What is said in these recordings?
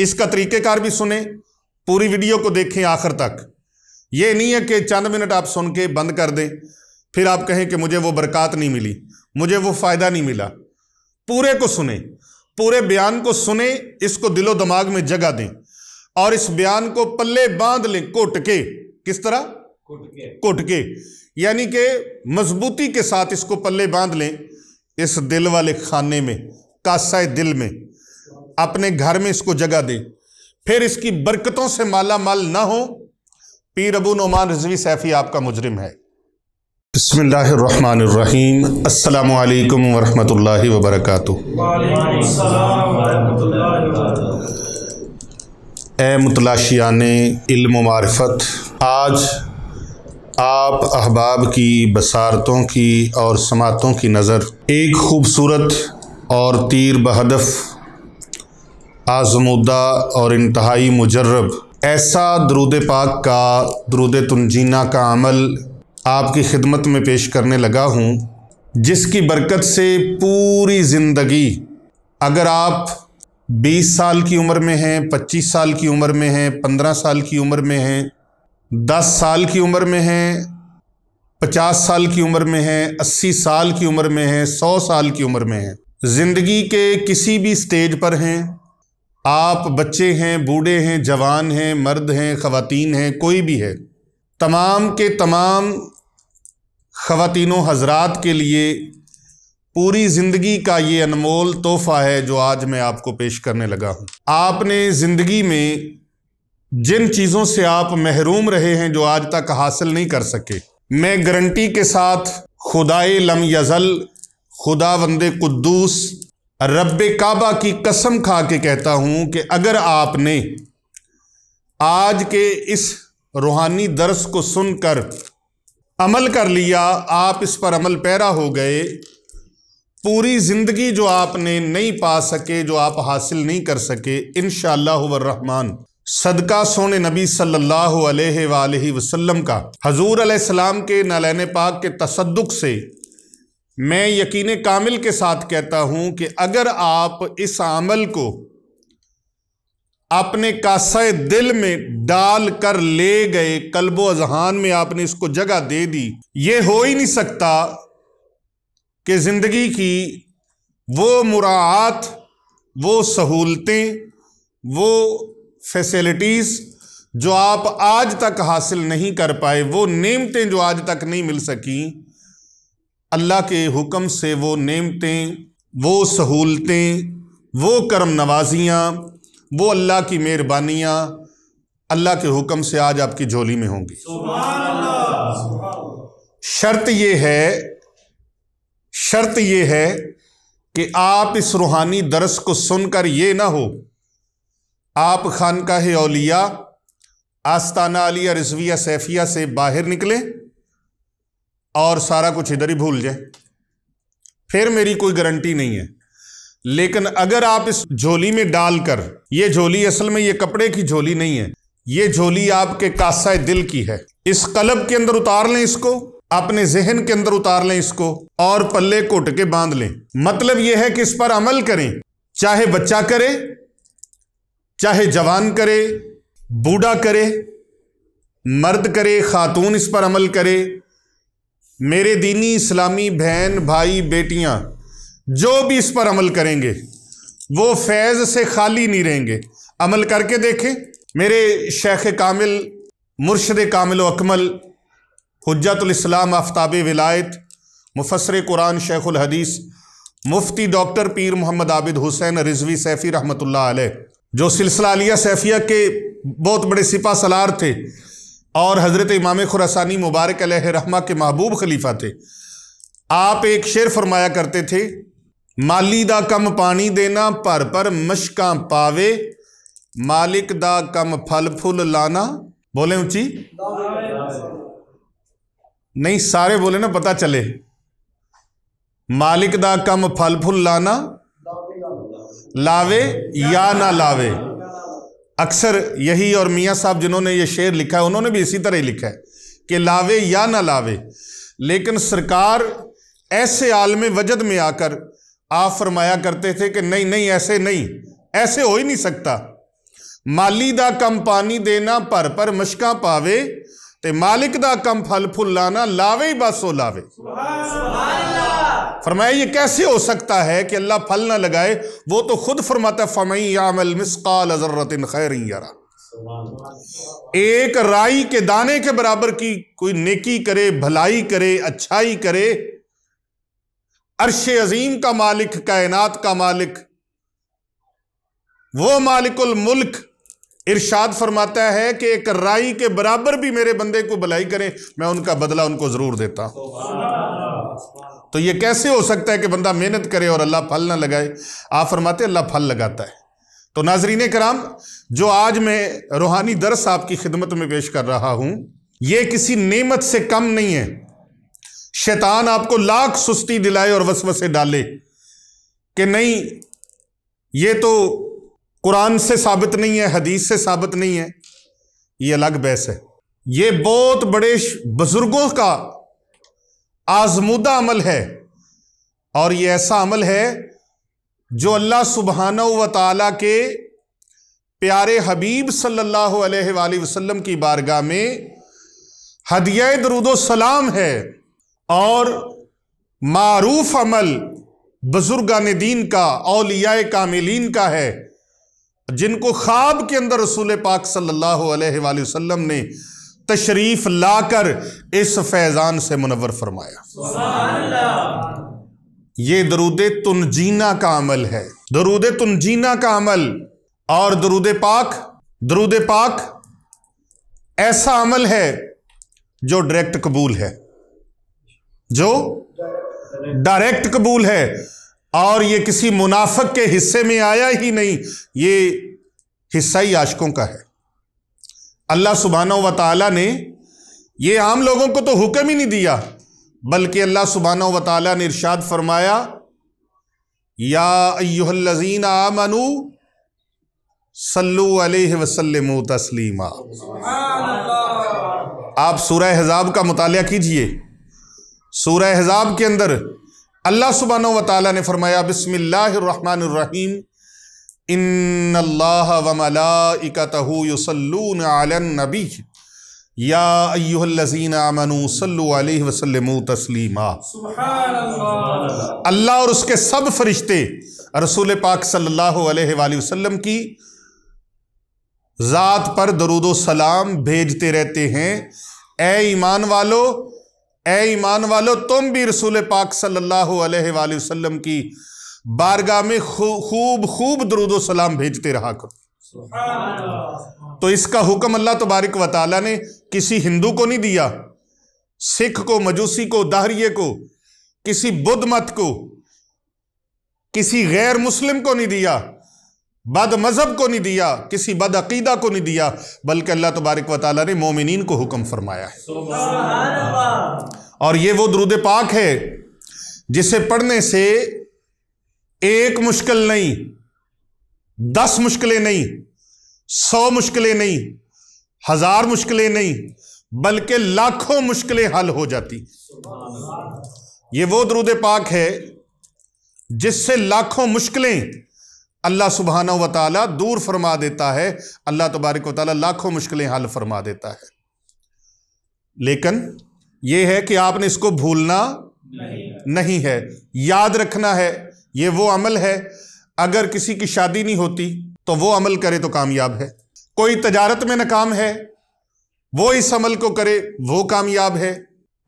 इसका तरीक़ेकार भी सुने पूरी वीडियो को देखें आखिर तक ये नहीं है कि चंद मिनट आप सुन के बंद कर दें फिर आप कहें कि मुझे वो बरकत नहीं मिली मुझे वो फ़ायदा नहीं मिला पूरे को सुने पूरे बयान को सुने इसको दिलो दिमाग में जगह दें और इस बयान को पल्ले बांध लें कोट के किस तरह कोट के यानी कि मजबूती के साथ इसको पल्ले बांध लें इस दिल वाले खाने में कासा दिल में अपने घर में इसको जगह दे फिर इसकी बरकतों से माला माल ना हो पीर अबू नुमान रजवी सैफी आपका मुजरिम है बसमीम अल्लाम वरहमल वबरक ए मतलाशियान इल्म आज आप अहबाब की बसारतों की और समातों की नज़र एक खूबसूरत और तीर बहदफ़ आजमुदा और इंतहाई मुजरब ऐसा दरूद पाक का दरूद तुनजीना का अमल आपकी खिदमत में पेश करने लगा हूँ जिसकी बरकत से पूरी ज़िंदगी अगर आप 20 साल की उम्र में हैं 25 साल की उम्र में हैं 15 साल की उम्र में हैं 10 साल की उम्र में हैं 50 साल की उम्र में हैं 80 साल की उम्र में हैं 100 साल की उम्र में हैं ज़िंदगी के किसी भी स्टेज पर हैं आप बच्चे हैं बूढ़े हैं जवान हैं मर्द हैं ख़वातीन हैं कोई भी है तमाम के तमाम ख़वातीनों हजरात के लिए पूरी ज़िंदगी का ये अनमोल तोहफ़ा है जो आज मैं आपको पेश करने लगा हूँ आपने ज़िंदगी में जिन चीज़ों से आप महरूम रहे हैं जो आज तक हासिल नहीं कर सके मैं गारंटी के साथ खुदाए लम यज़ल खुदा वंदे कुद्दूस रब काबा की कसम खा के कहता हूं कि अगर आपने आज के इस रूहानी दर्स को सुनकर अमल कर लिया आप इस पर अमल पैरा हो गए पूरी ज़िंदगी जो आपने नहीं पा सके जो आप हासिल नहीं कर सके इन रहमान सदका सोने नबी सल्लल्लाहु अलैहि वसल्लम का हजूर सलाम के नलैन पाक के तसदुक से मैं यकीन कामिल के साथ कहता हूं कि अगर आप इस अमल को आपने कासा दिल में डाल कर ले गए कल्बो अजहान में आपने इसको जगह दे दी ये हो ही नहीं सकता कि ज़िंदगी की वो मुरात वो सहूलतें वो फैसिलिटीज़ जो आप आज तक हासिल नहीं कर पाए वो नेमतें जो आज तक नहीं मिल सकी अल्लाह के हुक्म से वो नेमतें वो सहूलतें वो करम नवाजियाँ वो अल्लाह की मेहरबानियाँ अल्लाह के हुक्म से आज आपकी झोली में होंगी शर्त ये है शर्त ये है कि आप इस रूहानी दरस को सुनकर ये ना हो आप खानका औलिया आस्ताना अलिया रिजविया सैफिया से बाहर निकलें और सारा कुछ इधर ही भूल जाए फिर मेरी कोई गारंटी नहीं है लेकिन अगर आप इस झोली में डालकर ये झोली असल में ये कपड़े की झोली नहीं है ये झोली आपके कासा दिल की है इस कलब के अंदर उतार लें इसको अपने जहन के अंदर उतार लें इसको और पल्ले कोट के बांध लें मतलब यह है कि इस पर अमल करें चाहे बच्चा करे चाहे जवान करे बूढ़ा करे मर्द करे खातून इस पर अमल करे मेरे दीनी इस्लामी बहन भाई बेटियां जो भी इस पर अमल करेंगे वो फैज़ से खाली नहीं रहेंगे अमल करके देखें मेरे शेख कामिल मुर्शद कामिल अकमल हजतलाम आफ्ताब विलायत मुफसर कुरान शेखुल हदीस मुफ्ती डॉक्टर पीर मोहम्मद आबिद हुसैन रिजवी सैफ़ी रहमतुल्लाह अलैह जो सिलसिला अलिया सैफिया के बहुत बड़े सिपा सलार थे और हज़रत इमाम खुरासानी मुबारक रहमा के महबूब खलीफा थे आप एक शेर फरमाया करते थे माली दा कम पानी देना भर भर मशक पावे मालिक दा कम फल फूल लाना बोले ऊंची नहीं सारे बोले ना पता चले मालिक दा कम फल फूल लाना लावे या ना लावे अक्सर यही और मियाँ साहब जिन्होंने ये शेर लिखा है उन्होंने भी इसी तरह ही लिखा है कि लावे या ना लावे लेकिन सरकार ऐसे आलम वजद में आकर आप फरमाया करते थे कि नहीं नहीं ऐसे नहीं ऐसे हो ही नहीं सकता माली ਦਾ ਕੰਮ ਪਾਣੀ पर ਭਰ ਭਰ ਮਸ਼ਕਾਂ ਪਾਵੇ मालिक का कम फल फूल लाना लावे ही बस वो लावे सुभान, ਅੱਲਾਹ फरमाया ये कैसे हो सकता है कि अल्लाह फल ना लगाए वो तो खुद फरमाता है खैर यारा एक राई के दाने के बराबर की कोई नेकी करे भलाई करे अच्छाई करे अरश अजीम का मालिक कायनात का मालिक वो मालिकुल मुल्क इरशाद फरमाता है कि एक राई के बराबर भी मेरे बंदे को भलाई करें मैं उनका बदला उनको जरूर देता हूं तो ये कैसे हो सकता है कि बंदा मेहनत करे और अल्लाह फल ना लगाए आप फरमाते अल्लाह फल लगाता है तो नाजरीन कराम जो आज मैं रूहानी दर्स आपकी खिदमत में पेश कर रहा हूं ये किसी नेमत से कम नहीं है शैतान आपको लाख सुस्ती दिलाए और वसवसे डाले कि नहीं ये तो कुरान से साबित नहीं है हदीस से साबित नहीं है ये अलग बहस है ये बहुत बड़े बुजुर्गों का आजमूदा अमल है और ये ऐसा अमल है जो अल्लाह सुबहान व के प्यारे हबीब सल्लल्लाहु अलैहि वसल्लम की बारगाह में हदिया सलाम है और मारूफ अमल बुजुर्गान दीन का अलिया कामिलीन का है जिनको ख्वाब के अंदर रसूल पाक सल्लल्लाहु अलैहि वसल्लम ने तशरीफ लाकर इस फैजान से मुनवर फरमाया ये दरूद तुनजीना का अमल है दरूद तुनजीना का अमल और दरूद पाक दरूद पाक ऐसा अमल है जो डायरेक्ट कबूल है जो डायरेक्ट कबूल है और ये किसी मुनाफक के हिस्से में आया ही नहीं ये हिस्सा ही आशकों का है अल्लाह सुबहाना व ताली ने ये आम लोगों को तो हुक्म ही नहीं दिया बल्कि अल्लाह सुबहाना व ताली ने इर्शाद फरमाया याजीन आमनु सल्लू वसलम तस्लीमा आप सूरह हजाब का मुताल कीजिए सूरह हजाब के अंदर अल्लाह सुबहाना व ताली ने फरमाया रहीम अल्लाह और उसके सब फरिश्ते रसूल पाक सल्लल्लाहु अलैहि वसल्लम की ज़ात पर दरुदो सलाम भेजते रहते हैं ए ईमान वालो ए ईमान वालो तुम भी रसूल पाक सल्लल्लाहु अलैहि वसल्लम की बारगाह में खूब खूब दरुदो सलाम भेजते रहा करो तो इसका हुक्म अल्लाह तबारक वाली ने किसी हिंदू को नहीं दिया सिख को मजूसी को दाहरिये को किसी बुद्ध मत को किसी गैर मुस्लिम को नहीं दिया बद मज़हब को नहीं दिया किसी बद अकीदा को नहीं दिया बल्कि अल्लाह तबारक वाली ने मोमिन को हुक्म फरमाया है और ये वो द्रुद पाक है जिसे पढ़ने से एक मुश्किल नहीं दस मुश्किलें नहीं सौ मुश्किलें नहीं हजार मुश्किलें नहीं बल्कि लाखों मुश्किलें हल हो जाती ये वो दरूद पाक है जिससे लाखों मुश्किलें अल्लाह सुबहाना व दूर फरमा देता है अल्लाह तबारक वाली लाखों मुश्किलें हल फरमा देता है लेकिन यह है कि आपने इसको भूलना नहीं है याद रखना है ये वो अमल है अगर किसी की शादी नहीं होती तो वो अमल करे तो कामयाब है कोई तजारत में नाकाम है वो इस अमल को करे वो कामयाब है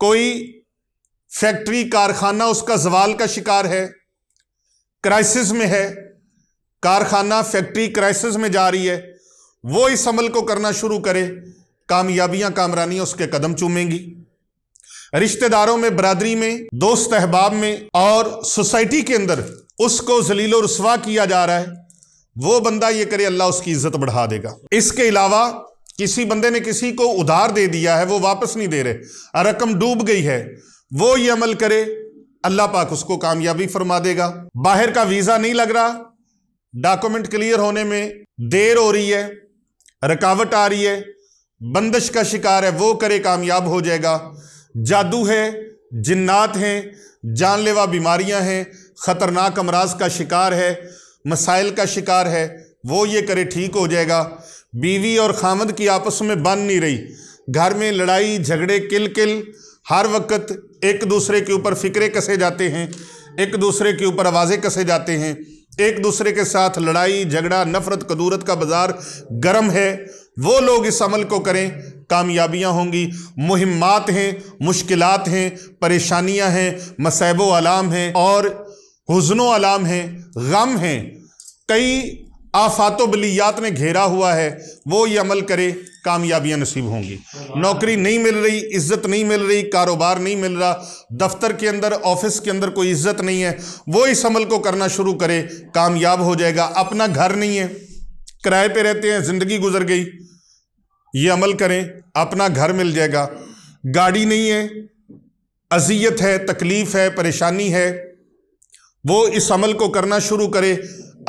कोई फैक्ट्री कारखाना उसका जवाल का शिकार है क्राइसिस में है कारखाना फैक्ट्री क्राइसिस में जा रही है वो इस अमल को करना शुरू करे कामयाबियां कामरानियां उसके कदम चूमेंगी रिश्तेदारों में बरादरी में दोस्त अहबाब में और सोसाइटी के अंदर उसको जलील रसवा किया जा रहा है वो बंदा ये करे अल्लाह उसकी इज्जत बढ़ा देगा इसके अलावा किसी बंदे ने किसी को उधार दे दिया है वो वापस नहीं दे रहे रकम डूब गई है वो ये अमल करे अल्लाह पाक उसको कामयाबी फरमा देगा बाहर का वीज़ा नहीं लग रहा डॉक्यूमेंट क्लियर होने में देर हो रही है रुकावट आ रही है बंदिश का शिकार है वो करे कामयाब हो जाएगा जादू है जिन्नात हैं जानलेवा बीमारियां हैं ख़तरनाक अमराज का शिकार है मसाइल का शिकार है वो ये करे ठीक हो जाएगा बीवी और खामद की आपस में बन नहीं रही घर में लड़ाई झगड़े किल किल हर वक्त एक दूसरे के ऊपर फिक्रे कसे जाते हैं एक दूसरे के ऊपर आवाज़ें कसे जाते हैं एक दूसरे के साथ लड़ाई झगड़ा नफरत कदूरत का बाज़ार गर्म है वो लोग इस अमल को करें कामयाबियाँ होंगी मुहिमात हैं मुश्किल हैं परेशानियाँ हैं मसैब आलाम हैं और हजन आलाम हैं गम हैं कई आफात बलियात ने घेरा हुआ है वो ये अमल करे कामयाबियाँ नसीब होंगी नौकरी नहीं मिल रही इज्जत नहीं मिल रही कारोबार नहीं मिल रहा दफ्तर के अंदर ऑफिस के अंदर कोई इज्जत नहीं है वो इस अमल को करना शुरू करे कामयाब हो जाएगा अपना घर नहीं है किराए पे रहते हैं ज़िंदगी गुजर गई ये अमल करें अपना घर मिल जाएगा गाड़ी नहीं है अजियत है तकलीफ़ है परेशानी है वो इस अमल को करना शुरू करे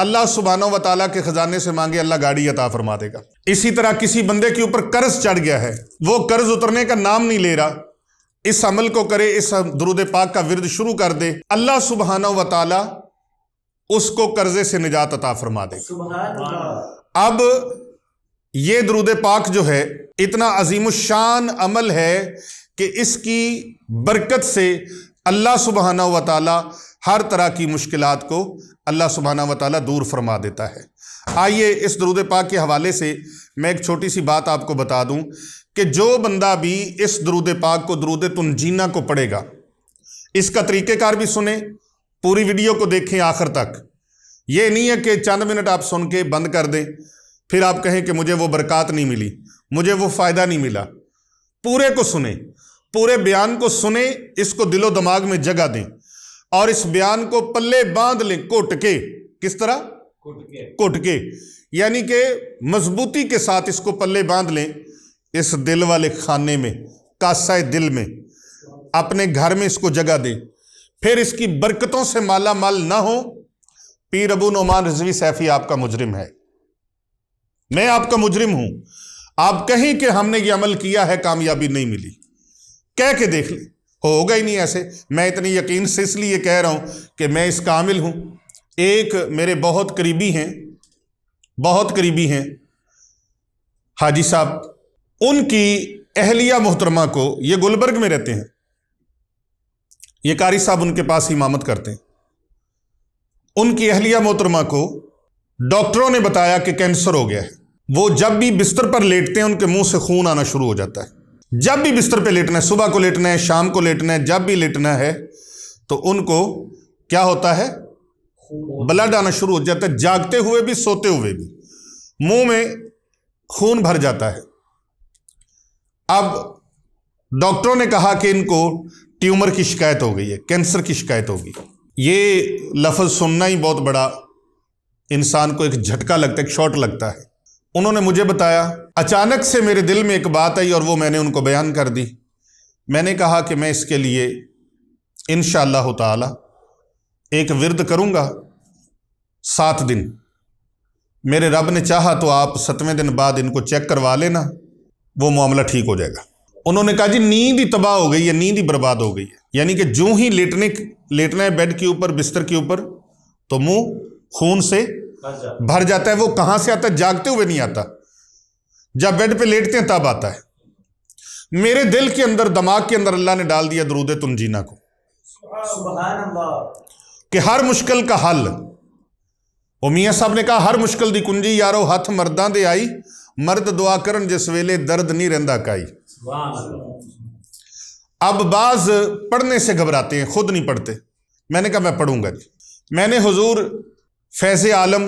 अल्लाह सुबहाना व ताली के ख़जाने से मांगे अल्लाह गाड़ी अता फरमा देगा इसी तरह किसी बंदे के ऊपर कर्ज चढ़ गया है वो कर्ज उतरने का नाम नहीं ले रहा इस अमल को करे इस दरुद पाक का विरद शुरू कर दे अल्लाह सुबहाना व ताली उसको कर्जे से निजात अता फरमा देगा अब ये दरूद पाक जो है इतना अजीमशान अमल है कि इसकी बरकत से अल्लाह सुबहाना व ताली हर तरह की मुश्किल को अल्लाह सुबहाना व ताली दूर फरमा देता है आइए इस दरूद पाक के हवाले से मैं एक छोटी सी बात आपको बता दूं कि जो बंदा भी इस दरूद पाक को दरूद तुनजीना को पढ़ेगा इसका तरीक़ेकार भी सुने पूरी वीडियो को देखें आखिर तक ये नहीं है कि चंद मिनट आप सुन के बंद कर दें फिर आप कहें कि मुझे वो बरकत नहीं मिली मुझे वो फ़ायदा नहीं मिला पूरे को सुने पूरे बयान को सुने इसको दिलो दिमाग में जगह दें और इस बयान को पल्ले बांध लें कोट के किस तरह कोट के यानी कि मजबूती के साथ इसको पल्ले बांध लें इस दिल वाले खाने में कासाए दिल में अपने घर में इसको जगह दें फिर इसकी बरकतों से माला माल ना हो पीर अबू नुमान रजवी सैफी आपका मुजरिम है मैं आपका मुजरिम हूं आप कहीं कि हमने ये अमल किया है कामयाबी नहीं मिली कह के देख ले होगा ही नहीं ऐसे मैं इतनी यकीन से इसलिए कह रहा हूं कि मैं इस कामिल हूं एक मेरे बहुत करीबी हैं बहुत करीबी हैं हाजी साहब उनकी अहलिया मोहतरमा को ये गुलबर्ग में रहते हैं ये कारी साहब उनके पास इमामत करते हैं उनकी अहलिया मोहतरमा को डॉक्टरों ने बताया कि कैंसर हो गया है वो जब भी बिस्तर पर लेटते हैं उनके मुंह से खून आना शुरू हो जाता है जब भी बिस्तर पर लेटना है सुबह को लेटना है शाम को लेटना है जब भी लेटना है तो उनको क्या होता है ब्लड आना शुरू हो जाता है जागते हुए भी सोते हुए भी मुंह में खून भर जाता है अब डॉक्टरों ने कहा कि इनको ट्यूमर की शिकायत हो गई है कैंसर की शिकायत होगी ये लफ्ज़ सुनना ही बहुत बड़ा इंसान को एक झटका लगता है एक शॉट लगता है उन्होंने मुझे बताया अचानक से मेरे दिल में एक बात आई और वो मैंने उनको बयान कर दी मैंने कहा कि मैं इसके लिए इन ताला एक विरद करूंगा सात दिन मेरे रब ने चाहा तो आप सतवें दिन बाद इनको चेक करवा लेना वो मामला ठीक हो जाएगा उन्होंने कहा जी नींद ही तबाह हो गई है नींद ही बर्बाद हो गई है यानी कि जो ही लेटने लेटना है बेड के ऊपर बिस्तर के ऊपर तो मुंह खून से भर जाता है वो कहां से आता है जागते हुए नहीं आता जब बेड पे लेटते हैं तब आता है मेरे दिल के अंदर दिमाग के अंदर अल्लाह ने डाल दिया दरूद तुम जीना को कि हर मुश्किल का हल ਉਹ साहब ने कहा हर मुश्किल ਮੁਸ਼ਕਲ कुंजी यारो हथ ਹੱਥ दे आई मर्द ਮਰਦ ਦੁਆ ਕਰਨ ਜਿਸ ਵੇਲੇ ਦਰਦ ਨਹੀਂ ਰਹਿੰਦਾ अब बाज पढ़ने से घबराते हैं खुद नहीं पढ़ते मैंने कहा मैं पढ़ूंगा जी मैंने हजूर फैज़ आलम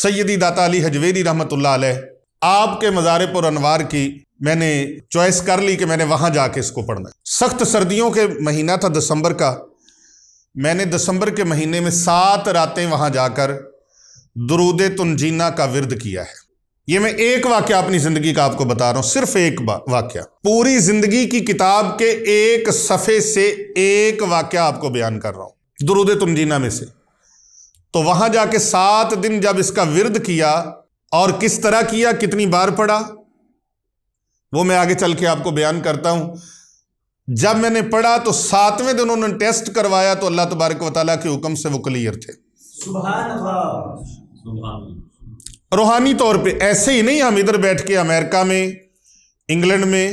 सैदी दाता अली हजवेरी रहमत आपके मजारे पर अनवार की मैंने चॉइस कर ली कि मैंने वहाँ जाके इसको पढ़ना सख्त सर्दियों के महीना था दिसंबर का मैंने दिसंबर के महीने में सात रातें वहाँ जाकर दरूद तनजीना का विरद किया है ये मैं एक वाक्य अपनी ज़िंदगी का आपको बता रहा हूँ सिर्फ एक वाक्य पूरी ज़िंदगी की किताब के एक सफ़े से एक वाक्य आपको बयान कर रहा हूँ दरूद तनजीना में से तो वहां जाके सात दिन जब इसका विरद किया और किस तरह किया कितनी बार पढ़ा वो मैं आगे चल के आपको बयान करता हूं जब मैंने पढ़ा तो सातवें दिन उन्होंने टेस्ट करवाया तो अल्लाह तबारक वाली के हुक्म से वो क्लियर थे रूहानी तौर पे ऐसे ही नहीं हम इधर बैठ के अमेरिका में इंग्लैंड में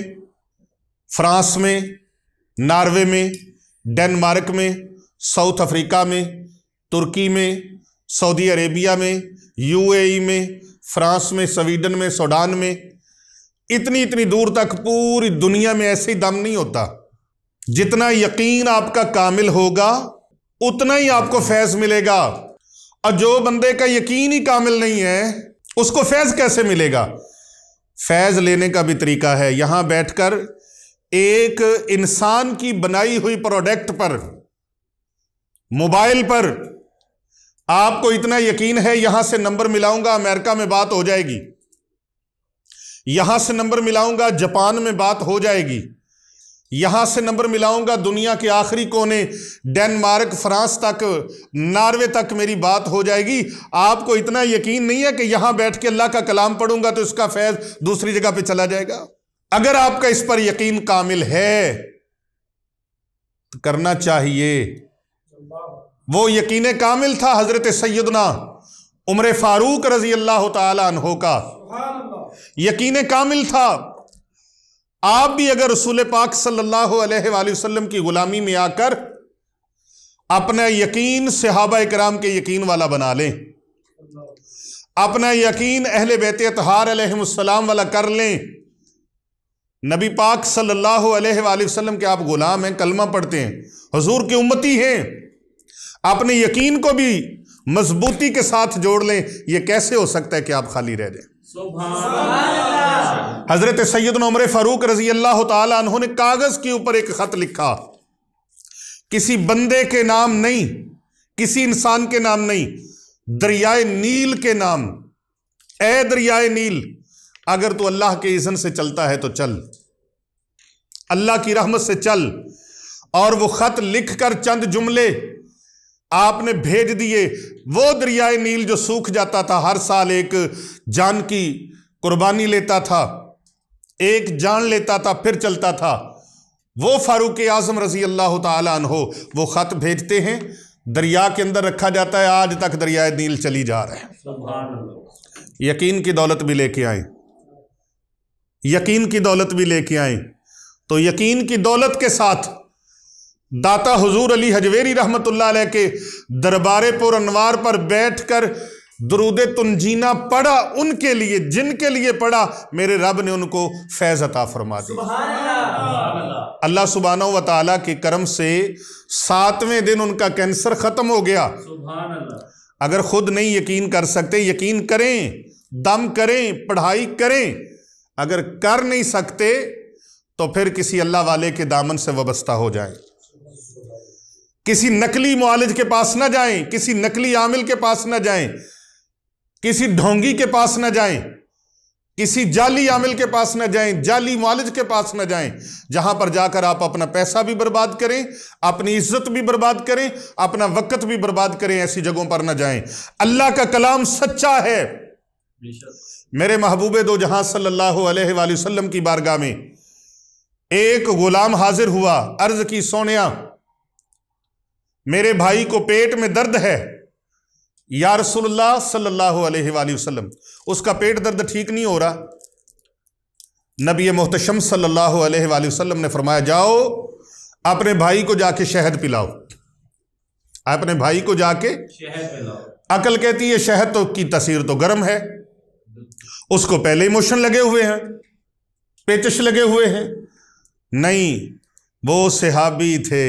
फ्रांस में नॉर्वे में डेनमार्क में साउथ अफ्रीका में तुर्की में सऊदी अरेबिया में यूएई में फ्रांस में स्वीडन में सोडान में इतनी इतनी दूर तक पूरी दुनिया में ऐसे ही दम नहीं होता जितना यकीन आपका कामिल होगा उतना ही आपको फैज़ मिलेगा और जो बंदे का यकीन ही कामिल नहीं है उसको फैज़ कैसे मिलेगा फैज़ लेने का भी तरीका है यहां बैठकर एक इंसान की बनाई हुई प्रोडक्ट पर मोबाइल पर आपको इतना यकीन है यहां से नंबर मिलाऊंगा अमेरिका में बात हो जाएगी यहां से नंबर मिलाऊंगा जापान में बात हो जाएगी यहां से नंबर मिलाऊंगा दुनिया के आखिरी कोने डेनमार्क फ्रांस तक नॉर्वे तक मेरी बात हो जाएगी आपको इतना यकीन नहीं है कि यहां बैठ के अल्लाह का कलाम पढ़ूंगा तो इसका फैज दूसरी जगह पे चला जाएगा अगर आपका इस पर यकीन कामिल है तो करना चाहिए वो यकीन कामिल था हज़रत सैदना उम्र फारूक रजी अल्लाह तहो का यकीन कामिल था आप भी अगर रसूल पाक सल्लल्लाहु अलैहि वसल्लम की ग़ुलामी में आकर अपना यकीन सिहाबा कराम के यकीन वाला बना लें अपना यकीन अहल बैत तहारसलाम वाला कर लें नबी पाक सल्लल्लाहु अलैहि वसल्लम के आप ग़ुलाम हैं कलमा पढ़ते हैं हजूर की उम्मती हैं अपने यकीन को भी मजबूती के साथ जोड़ लें यह कैसे हो सकता है कि आप खाली रह जाए हजरत सैद उमर फारूक रजी अल्लाह तु ने कागज के ऊपर एक खत लिखा किसी बंदे के नाम नहीं किसी इंसान के नाम नहीं दरियाए नील के नाम ए दरियाए नील अगर तू अल्लाह के इजन से चलता है तो चल अल्लाह की रहमत से चल और वो खत लिख कर चंद जुमले आपने भेज दिए वो दरियाए नील जो सूख जाता था हर साल एक जान की कुर्बानी लेता था एक जान लेता था फिर चलता था वो फारूक आजम रजी अल्लाह तहो वो ख़त भेजते हैं दरिया के अंदर रखा जाता है आज तक दरियाए नील चली जा रहा है यकीन की दौलत भी लेके आए यकीन की दौलत भी लेके आए तो यकीन की दौलत के साथ दाता हजूर अली हजवेरी रहमत के दरबार पुर अनवार पर बैठ कर दरूद तुंजीना पढ़ा उनके लिए जिनके लिए पढ़ा मेरे रब ने उनको फैज़ अता फरमा दिया अल्लाह सुबहाना व ताली के करम से सातवें दिन उनका कैंसर ख़त्म हो गया अगर खुद नहीं यकीन कर सकते यकीन करें दम करें पढ़ाई करें अगर कर नहीं सकते तो फिर किसी अल्लाह वाले के दामन से वबस्ता हो जाए किसी नकली मालिज के पास ना जाएं किसी नकली आमिल के पास ना जाएं किसी ढोंगी के पास ना जाएं किसी जाली आमिल के पास ना जाएं जाली मालिज के पास ना जाएं जहां पर जाकर आप अपना पैसा भी बर्बाद करें अपनी इज्जत भी बर्बाद करें अपना वक्त भी बर्बाद करें ऐसी जगहों पर ना जाएं अल्लाह का कलाम सच्चा है मेरे महबूब दो जहां सल्लल्लाहु अलैहि की बारगाह में एक गुलाम हाजिर हुआ अर्ज की सोनिया मेरे भाई को पेट में दर्द है या रसोल्ला सल्लाह वसलम उसका पेट दर्द ठीक नहीं हो रहा नबी मोहतशम सल्लल्लाहु ने फरमाया जाओ अपने भाई को जाके शहद पिलाओ अपने भाई को जाके अकल कहती है शहद तो की तस्वीर तो गर्म है उसको पहले इमोशन लगे हुए हैं पेचश लगे हुए हैं नहीं वो सिहाबी थे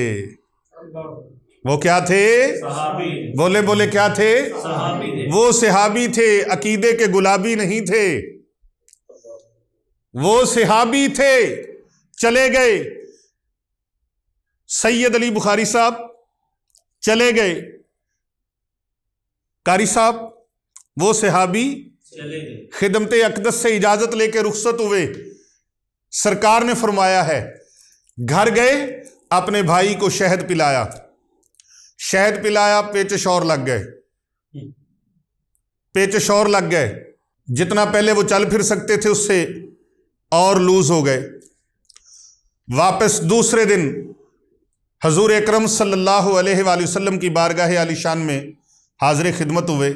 वो क्या थे बोले बोले क्या थे वो सिहाबी थे अकीदे के गुलाबी नहीं थे वो सिहाबी थे चले गए सैयद अली बुखारी साहब चले गए कारी साहब वो सिहाबी खिदमत अकदस से इजाजत लेके रुखसत हुए सरकार ने फरमाया है घर गए अपने भाई को शहद पिलाया शहद पिलाया पेच शोर लग गए पेच शोर लग गए जितना पहले वो चल फिर सकते थे उससे और लूज हो गए वापस दूसरे दिन हजूर अक्रम सल्लल्लाहु की बारगाह आलिशान में हाजिर खिदमत हुए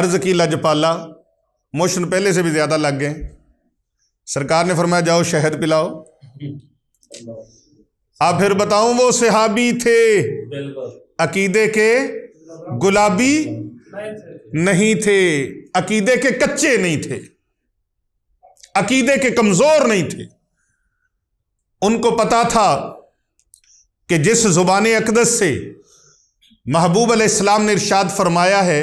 अर्ज़ की लजपाला मोशन पहले से भी ज़्यादा लग गए सरकार ने फरमाया जाओ शहद पिलाओ आप फिर बताऊं वो सिहाबी थे अकीदे के गुलाबी नहीं थे अकीदे के कच्चे नहीं थे अकीदे के कमजोर नहीं थे उनको पता था कि जिस जुबान अकदस से महबूब अलैहिस्सलाम ने इरशाद फरमाया है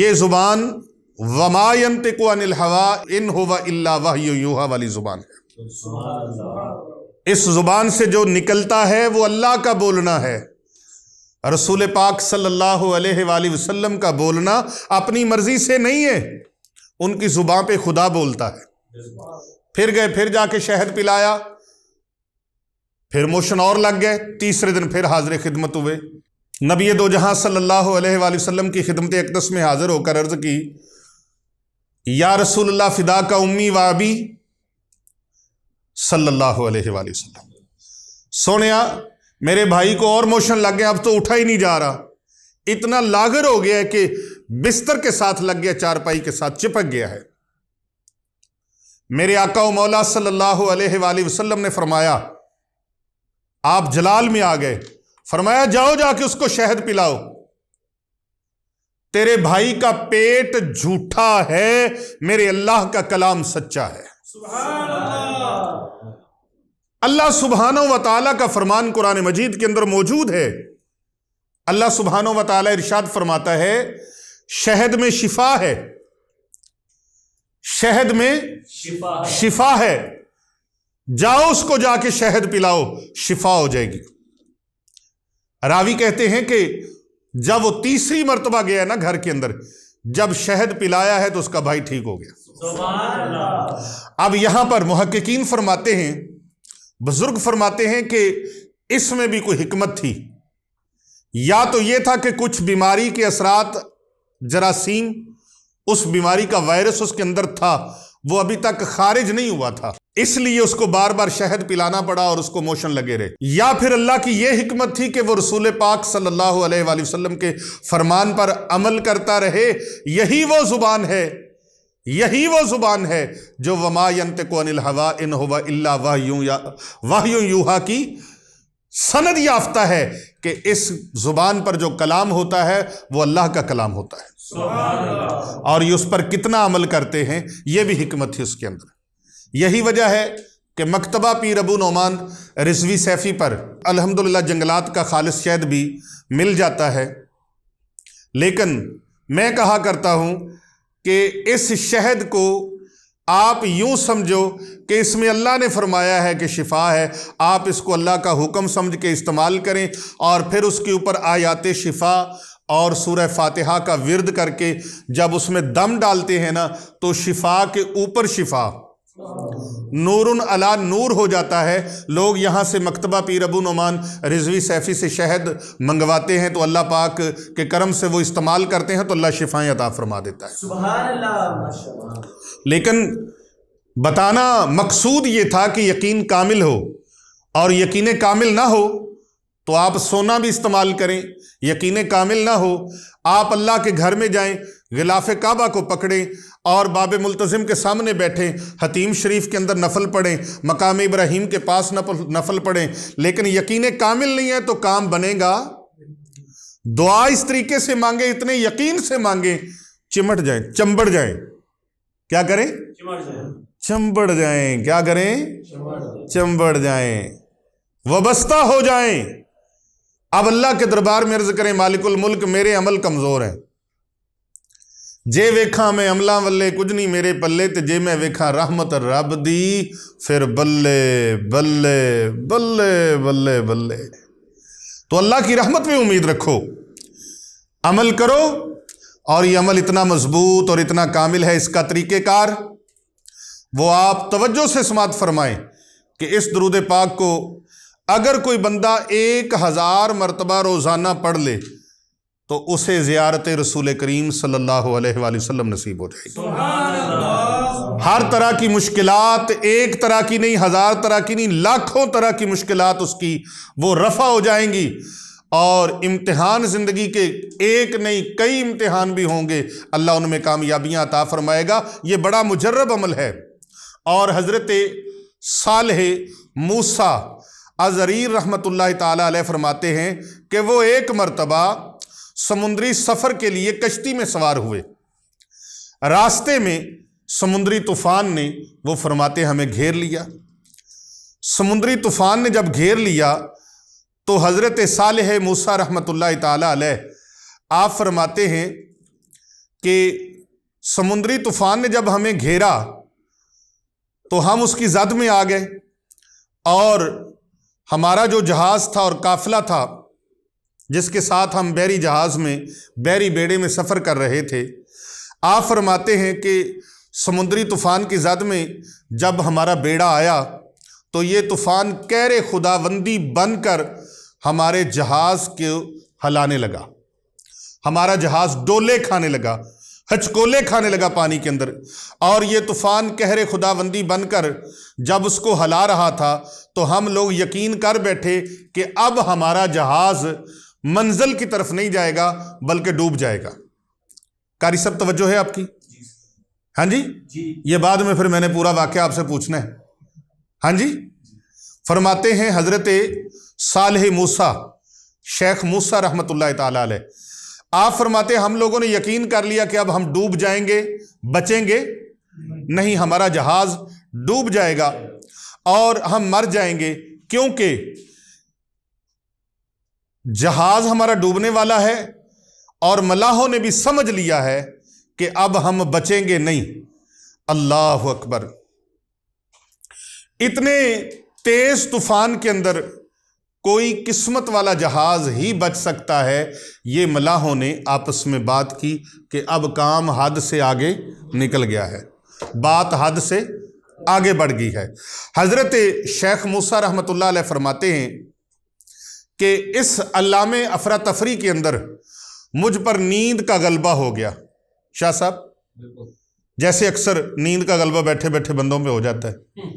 ये जुबान वमायंत को अनिल हवा इन हुआ इल्ला वाली जुबान है इस जुबान से जो निकलता है वो अल्लाह का बोलना है रसूल पाक सल्लल्लाहु अलैहि वसल्लम का बोलना अपनी मर्जी से नहीं है उनकी जुबान पे खुदा बोलता है फिर गए फिर जाके शहद पिलाया फिर मोशन और लग गए तीसरे दिन फिर हाजिर खिदमत हुए नबी दो जहां सल्लल्लाहु अलैहि वसल्लम की खिदमत एकदस में हाजिर होकर अर्ज की या रसूल फ़िदा का उम्मी वाबी सल्लाह सोने सोनिया मेरे भाई को और मोशन लग गया अब तो उठा ही नहीं जा रहा इतना लागर हो गया है कि बिस्तर के साथ लग गया चारपाई के साथ चिपक गया है मेरे आका मौला सल्लल्लाहु अलैहि वसल्लम ने फरमाया आप जलाल में आ गए फरमाया जाओ जाके उसको शहद पिलाओ तेरे भाई का पेट झूठा है मेरे अल्लाह का कलाम सच्चा है अल्लाह सुबहान व ताली का फरमान कुरान मजीद के अंदर मौजूद है अल्लाह सुबहान व ताली इरशाद फरमाता है शहद में शिफा है शहद में शिफा है, शिफा है। जाओ उसको जाके शहद पिलाओ शिफा हो जाएगी रावी कहते हैं कि जब वो तीसरी मरतबा गया ना घर के अंदर जब शहद पिलाया है तो उसका भाई ठीक हो गया अब यहां पर मुहक्कीन फरमाते हैं बुजुर्ग फरमाते हैं कि इसमें भी कोई हिकमत थी या तो यह था कि कुछ बीमारी के असरात जरासीम उस बीमारी का वायरस उसके अंदर था वो अभी तक खारिज नहीं हुआ था इसलिए उसको बार बार शहद पिलाना पड़ा और उसको मोशन लगे रहे या फिर अल्लाह की यह हिकमत थी कि वो रसूल पाक सल्लल्लाहु अलैहि वसल्लम के फरमान पर अमल करता रहे यही वो जुबान है यही वो ज़ुबान है जो वमायंत को अनिल हवा इन हवा वाह या वाह यूहा की सनद याफ्ता है कि इस ज़ुबान पर जो कलाम होता है वो अल्लाह का कलाम होता है और ये उस पर कितना अमल करते हैं ये भी हिकमत थी उसके अंदर यही वजह है कि मकतबा पीर अबू नोमान रिजवी सैफ़ी पर अलहमदिल्ला जंगलात का खालिश शायद भी मिल जाता है लेकिन मैं कहा करता हूँ कि इस शहद को आप यूं समझो कि इसमें अल्लाह ने फरमाया है कि शिफा है आप इसको अल्लाह का हुक्म समझ के इस्तेमाल करें और फिर उसके ऊपर आयात शिफा और सूरह फातिहा का विरद करके जब उसमें दम डालते हैं ना तो शिफा के ऊपर शिफा नूर अला नूर हो जाता है लोग यहाँ से मकतबा पी रबू नुमान रिजवी सैफ़ी से शहद मंगवाते हैं तो अल्लाह पाक के करम से वो इस्तेमाल करते हैं तो अल्लाह शिफाएँ अता फरमा देता है लेकिन बताना मकसूद ये था कि यकीन कामिल हो और यकीन कामिल ना हो तो आप सोना भी इस्तेमाल करें यकीन कामिल ना हो आप अल्लाह के घर में जाएँ गिलाफ काबा को पकड़ें और बाब मुलतज़म के सामने बैठें हतीम शरीफ के अंदर नफल पढ़ें मकाम इब्राहिम के पास नफल पढ़ें लेकिन यकीन कामिल नहीं है तो काम बनेगा दुआ इस तरीके से मांगे इतने यकीन से मांगे चिमट जाए चंबड़ जाए क्या करें चंबड़ जाए क्या करें चंबड़ जाए वबस्ता हो जाए अब अल्लाह के दरबार में अर्ज करें मालिकुल मुल्क मेरे अमल कमज़ोर हैं जे वेखा मैं अमला वाले कुछ नहीं मेरे पल्ले तो जे मैं वेखा रहमत रब दी फिर बल्ले बल्ले बल्ले बल्ले बल्ले तो अल्लाह की रहमत में उम्मीद रखो अमल करो और ये अमल इतना मजबूत और इतना कामिल है इसका तरीक़ेकार वो आप तवज्जो से समात फरमाएं कि इस दरूद पाक को अगर कोई बंदा एक हज़ार मरतबा रोज़ाना पढ़ ले तो उसे ज्यारत रसूल करीम सल्ला नसीब हो जाएगी हर तरह की मुश्किल एक तरह की नहीं हज़ार तरह की नहीं लाखों तरह की मुश्किल उसकी वो रफ़ा हो जाएंगी और इम्तहान ज़िंदगी के एक नहीं कई इम्तहान भी होंगे अल्लाह उनमें कामयाबियाँ अता फ़रमाएगा ये बड़ा मुजरब अमल है और हज़रत साल मूसा अज़रीर रहमत ला तरमाते हैं कि वो एक मरतबा समुद्री सफर के लिए कश्ती में सवार हुए रास्ते में समुद्री तूफान ने वो फरमाते हमें घेर लिया समुद्री तूफान ने जब घेर लिया तो हज़रत साल मूसा रहमत ताल आप फरमाते हैं कि समुद्री तूफान ने जब हमें घेरा तो हम उसकी जद में आ गए और हमारा जो जहाज़ था और काफिला था जिसके साथ हम बैरी जहाज़ में बैरी बेड़े में सफ़र कर रहे थे आप फरमाते हैं कि समुद्री तूफ़ान की जद में जब हमारा बेड़ा आया तो ये तूफ़ान कैरे खुदाबंदी बनकर हमारे जहाज़ को हलाने लगा हमारा जहाज़ डोले खाने लगा हचकोले खाने लगा पानी के अंदर और ये तूफ़ान कहरे खुदाबंदी बनकर जब उसको हला रहा था तो हम लोग यकीन कर बैठे कि अब हमारा जहाज़ मंजिल की तरफ नहीं जाएगा बल्कि डूब जाएगा कारी सब तवज्जो है आपकी हाँ जी, जी। ये बाद में फिर मैंने पूरा वाक्य आपसे पूछना है हाँ जी फरमाते हैं हजरत साल मूसा शेख मूसा रहमत ला आप फरमाते हम लोगों ने यकीन कर लिया कि अब हम डूब जाएंगे बचेंगे नहीं हमारा जहाज डूब जाएगा और हम मर जाएंगे क्योंकि जहाज हमारा डूबने वाला है और मलाहों ने भी समझ लिया है कि अब हम बचेंगे नहीं अल्लाह अकबर इतने तेज तूफान के अंदर कोई किस्मत वाला जहाज ही बच सकता है ये मलाहों ने आपस में बात की कि अब काम हद से आगे निकल गया है बात हद से आगे बढ़ गई है हज़रत शेख मूसा रहमतुल्लाह फरमाते हैं कि इस अलामे अफरा तफरी के अंदर मुझ पर नींद का गलबा हो गया शाह साहब जैसे अक्सर नींद का गलबा बैठे बैठे बंदों में हो जाता है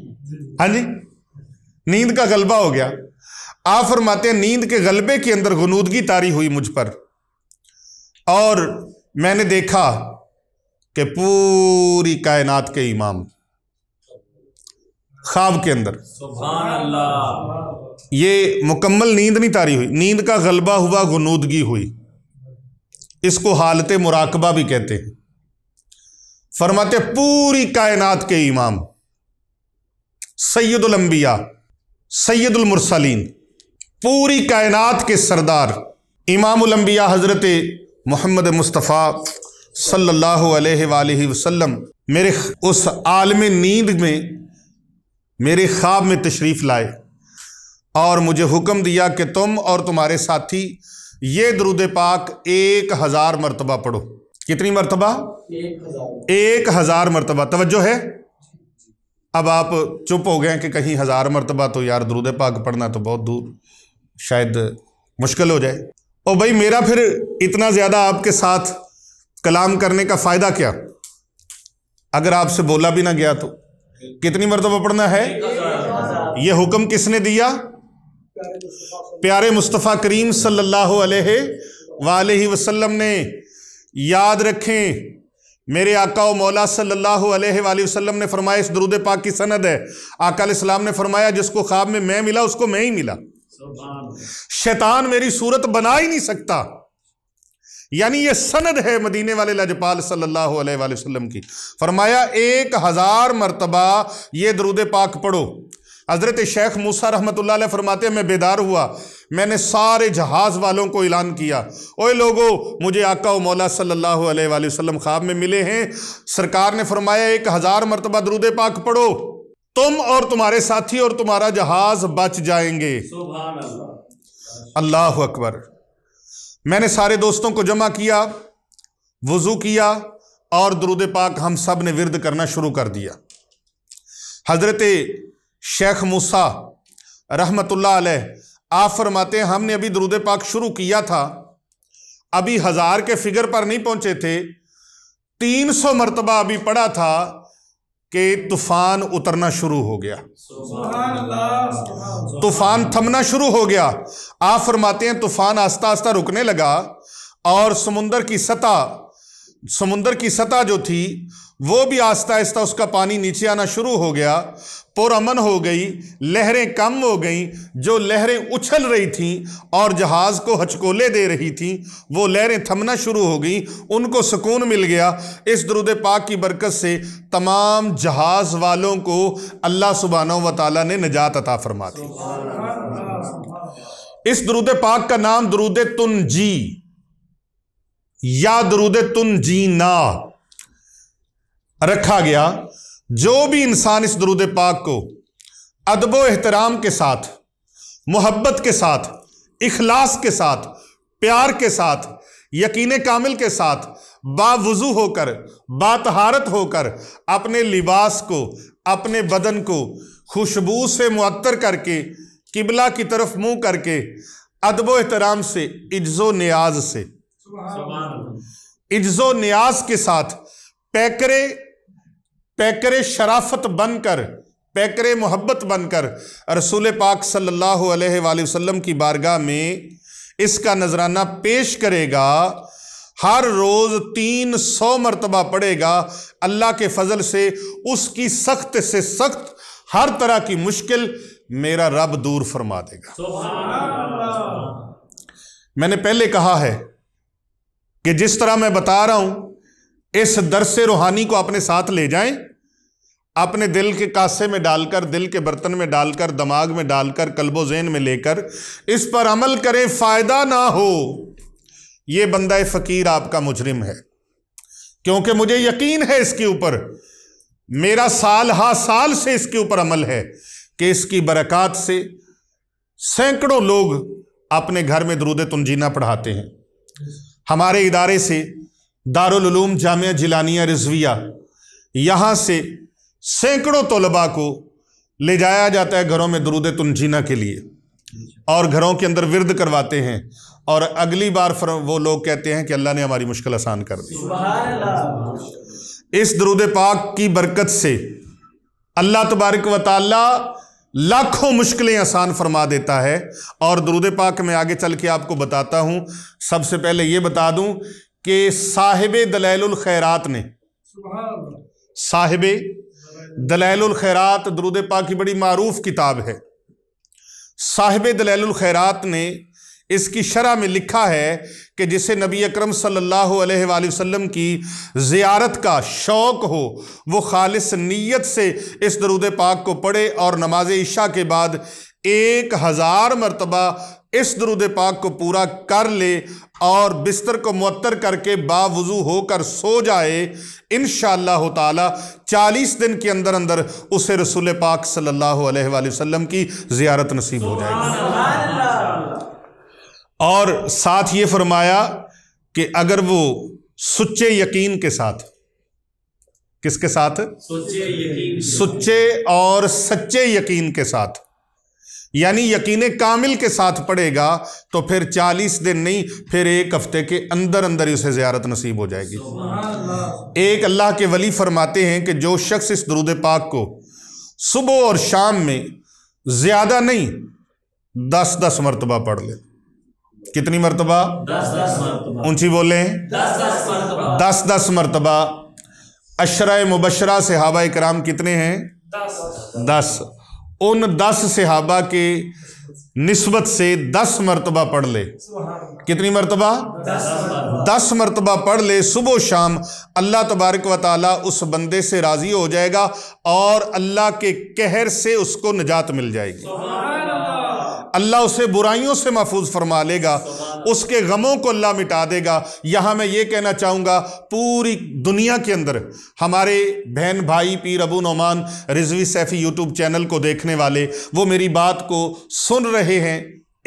हाँ जी नींद का गलबा हो गया आप फरमाते हैं नींद के गलबे के अंदर गनूदगी तारी हुई मुझ पर और मैंने देखा कि पूरी कायनात के इमाम ख्वाब के अंदर ये मुकम्मल नींद नहीं तारी हुई नींद का गलबा हुआ गनूदगी हुई इसको हालत मुराकबा भी कहते हैं फरमाते पूरी कायनात के इमाम सैदुलम्बिया सैदुलमरसलिन पूरी कायनात के सरदार इमामबिया हज़रत मोहम्मद मुस्तफ़ा सल्लल्लाहु अलैहि वसल्लम मेरे उस आलम नींद में मेरे ख्वाब में तशरीफ़ लाए और मुझे हुक्म दिया कि तुम और तुम्हारे साथी ये दरुद पाक एक हज़ार मरतबा पढ़ो कितनी मरतबा एक हज़ार मरतबा तवज्जो है अब आप चुप हो गए कि कहीं हज़ार मरतबा तो यार दरुद पाक पढ़ना तो बहुत दूर शायद मुश्किल हो जाए ओ भाई मेरा फिर इतना ज़्यादा आपके साथ कलाम करने का फ़ायदा क्या अगर आपसे बोला भी ना गया तो कितनी मरतबा पढ़ना है यह हुक्म किसने दिया प्यारे मुस्तफ़ा करीम सल्लल्लाहु अलैहि वसल्लम ने याद रखें मेरे आका मौला सल्लल्लाहु अलैहि वसल्लम ने फरमाया इस दरुद पाक की सनद है आका इस्लाम ने फरमाया जिसको ख्वाब में मैं मिला उसको मैं ही मिला शैतान मेरी सूरत बना ही नहीं सकता यानी ये सनद है मदीने वाले लजपाल सल्लल्लाहु अलैहि वसल्लम की फरमाया एक हज़ार मरतबा ये दरूद पाक पढ़ो हज़रत शेख मूसा रहमत ला फरमाते मैं बेदार हुआ मैंने सारे जहाज़ वालों को ऐलान किया ओए लोगो मुझे आका व मौला सल्लल्लाहु अलैहि वसल्लम ख्वाब में मिले हैं सरकार ने फरमाया एक हज़ार मरतबा दरूद पाक पढ़ो तुम और तुम्हारे साथी और तुम्हारा जहाज़ बच जाएंगे अल्लाह अकबर मैंने सारे दोस्तों को जमा किया वज़ू किया और दरुद पाक हम सब ने विरद करना शुरू कर दिया हज़रत शेख मूसा रहमतुल्लाह अलैह आप फरमाते हमने अभी दरुद पाक शुरू किया था अभी हज़ार के फिगर पर नहीं पहुंचे थे तीन सौ मरतबा अभी पढ़ा था कि तूफान उतरना शुरू हो गया तूफान थमना शुरू हो गया आप फरमाते हैं तूफान आस्ता आस्ता रुकने लगा और समुंदर की सतह समुंदर की सतह जो थी वो भी आस्ता आस्ता उसका पानी नीचे आना शुरू हो गया पुरमन हो गई लहरें कम हो गई जो लहरें उछल रही थीं और जहाज़ को हचकोले दे रही थीं वो लहरें थमना शुरू हो गई उनको सुकून मिल गया इस दरुद पाक की बरकत से तमाम जहाज़ वालों को अल्लाह सुबहाना व ताली ने निजात अता फरमा दी इस दरुद पाक का नाम दरुद तुन जी या दरूद तुन जी ना रखा गया जो भी इंसान इस दरूद पाक को अदब एहतराम के साथ मोहब्बत के साथ इखलास के साथ प्यार के साथ यकीन कामिल के साथ बावजू होकर बातहारत होकर अपने लिबास को अपने बदन को खुशबू से मुअत्तर करके किबला की तरफ मुंह करके अदब एहतराम से इज्ज़ो न्याज से इज्जो न्याज के साथ पैकरे पैकरे शराफत बनकर पैकरे मोहब्बत बनकर रसूल पाक सल्लल्लाहु अलैहि वसल्लम की बारगाह में इसका नजराना पेश करेगा हर रोज तीन सौ मरतबा पड़ेगा अल्लाह के फजल से उसकी सख्त से सख्त हर तरह की मुश्किल मेरा रब दूर फरमा देगा मैंने पहले कहा है कि जिस तरह मैं बता रहा हूं इस से रूहानी को अपने साथ ले जाएं अपने दिल के कासे में डालकर दिल के बर्तन में डालकर दिमाग में डालकर कल्बोजेन में लेकर इस पर अमल करें फायदा ना हो यह बंदा फ़कीर आपका मुजरिम है क्योंकि मुझे यकीन है इसके ऊपर मेरा साल हा साल से इसके ऊपर अमल है कि इसकी बरक़ात से सैकड़ों लोग अपने घर में दरूद तुंजीना पढ़ाते हैं हमारे इदारे से दारुलूम जामिया जिलानिया रिजविया यहाँ से सैकड़ों तलबा को ले जाया जाता है घरों में दरूद तुनजीना के लिए और घरों के अंदर विरद करवाते हैं और अगली बार फिर वो लोग कहते हैं कि अल्लाह ने हमारी मुश्किल आसान कर दी इस दरूद पाक की बरकत से अल्लाह तबारक व ताली लाखों मुश्किलें आसान फरमा देता है और दरुद पाक में आगे चल के आपको बताता हूं सबसे पहले ये बता दूं कि साहिब दलैल खैरात ने साहिब दलैल खैरात दरुद पाक की बड़ी मरूफ किताब है साहिब दलैल खैरात ने इसकी शरह में लिखा है कि जिसे नबी अकरम सल्लल्लाहु अलैहि वसल्लम की ज़ियारत का शौक़ हो वो खालिस नीयत से इस दरूद पाक को पढ़े और नमाज इशा के बाद एक हज़ार मरतबा इस दरूद पाक को पूरा कर ले और बिस्तर को मअतर करके बावजू होकर सो जाए इन ताला तालीस दिन के अंदर अंदर उसे रसूल पाक सल्ला अलैहि की ज़ियारत नसीब हो जाएगी और साथ ये फरमाया कि अगर वो सुच्चे यकीन के साथ किसके साथ सुच्चे और सच्चे यकीन के साथ यानी यकीन कामिल के साथ पड़ेगा तो फिर चालीस दिन नहीं फिर एक हफ्ते के अंदर अंदर ही उसे ज़्यारत नसीब हो जाएगी एक अल्लाह के वली फरमाते हैं कि जो शख्स इस दरूद पाक को सुबह और शाम में ज़्यादा नहीं दस दस मरतबा पढ़ ले कितनी मरतबा ऊंची बोले दस दस मरतबा अशरा मुबशरा सिहाबा कराम कितने हैं दस उन दस सिहाबा के नस्बत से दस मरतबा पढ़ ले कितनी मरतबा दस मरतबा पढ़ ले सुबह शाम अल्लाह तबारक व ताली उस बंदे से राज़ी हो जाएगा और अल्लाह के कहर से उसको निजात मिल जाएगी अल्लाह उसे बुराइयों से महफूज फरमा लेगा उसके गमों को अल्लाह मिटा देगा यहाँ मैं ये कहना चाहूँगा पूरी दुनिया के अंदर हमारे बहन भाई पीर अबू नौमान रिजवी सैफ़ी यूट्यूब चैनल को देखने वाले वो मेरी बात को सुन रहे हैं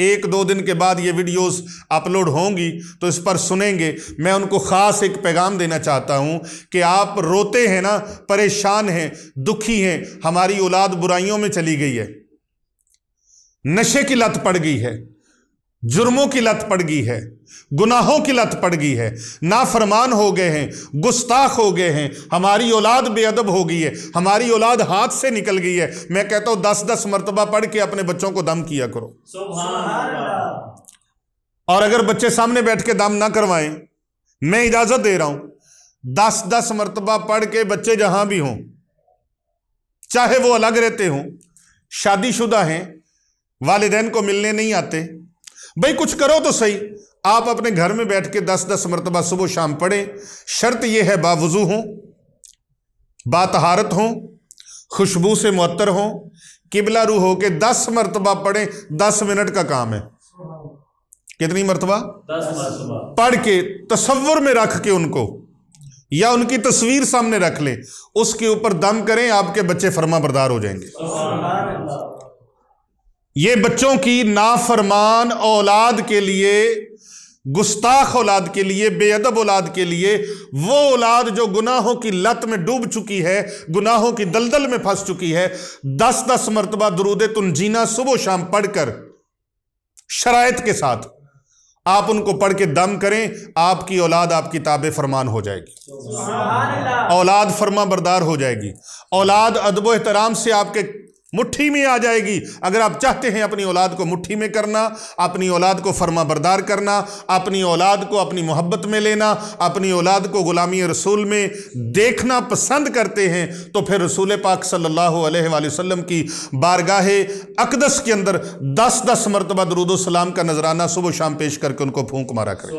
एक दो दिन के बाद ये वीडियोस अपलोड होंगी तो इस पर सुनेंगे मैं उनको ख़ास एक पैगाम देना चाहता हूँ कि आप रोते हैं ना परेशान हैं दुखी हैं हमारी औलाद बुराइयों में चली गई है नशे की लत पड़ गई है जुर्मों की लत पड़ गई है गुनाहों की लत पड़ गई है नाफरमान हो गए हैं गुस्ताख हो गए हैं हमारी औलाद बेअदब हो गई है हमारी औलाद हाथ से निकल गई है मैं कहता हूं दस दस मरतबा पढ़ के अपने बच्चों को दम किया करो और अगर बच्चे सामने बैठ के दम ना करवाएं मैं इजाजत दे रहा हूं दस दस मरतबा पढ़ के बच्चे जहां भी हों चाहे वो अलग रहते हों शादीशुदा हैं वालदेन को मिलने नहीं आते भाई कुछ करो तो सही आप अपने घर में बैठ के दस दस मरतबा सुबह शाम पढ़ें शर्त यह है बावजू हों बातहारत हों खुशबू से मुत्तर हों किबला रू हो के दस मरतबा पढ़ें दस मिनट का काम है कितनी मरतबा पढ़ के तस्वुर में रख के उनको या उनकी तस्वीर सामने रख लें उसके ऊपर दम करें आपके बच्चे फर्मा बरदार हो जाएंगे ये बच्चों की नाफरमान औलाद के लिए गुस्ताख औलाद के लिए बेअदब औलाद के लिए वो औलाद जो गुनाहों की लत में डूब चुकी है गुनाहों की दलदल में फंस चुकी है दस दस मरतबा दरूद जीना सुबह शाम पढ़कर शरात के साथ आप उनको पढ़ के दम करें आपकी औलाद आपकी ताब फरमान हो जाएगी औलाद फरमा बरदार हो जाएगी औलाद अदब एहतराम से आपके मुट्ठी में आ जाएगी अगर आप चाहते हैं अपनी औलाद को मुट्ठी में करना अपनी औलाद को फर्मा बरदार करना अपनी औलाद को अपनी मोहब्बत में लेना अपनी औलाद को ग़ुलामी रसूल में देखना पसंद करते हैं तो फिर रसूल पाक सल्लल्लाहु अलैहि वसल्लम की बारगाह अकदस के अंदर दस दस मरतबा सलाम का नजराना सुबह शाम पेश करके उनको फूंक मारा करें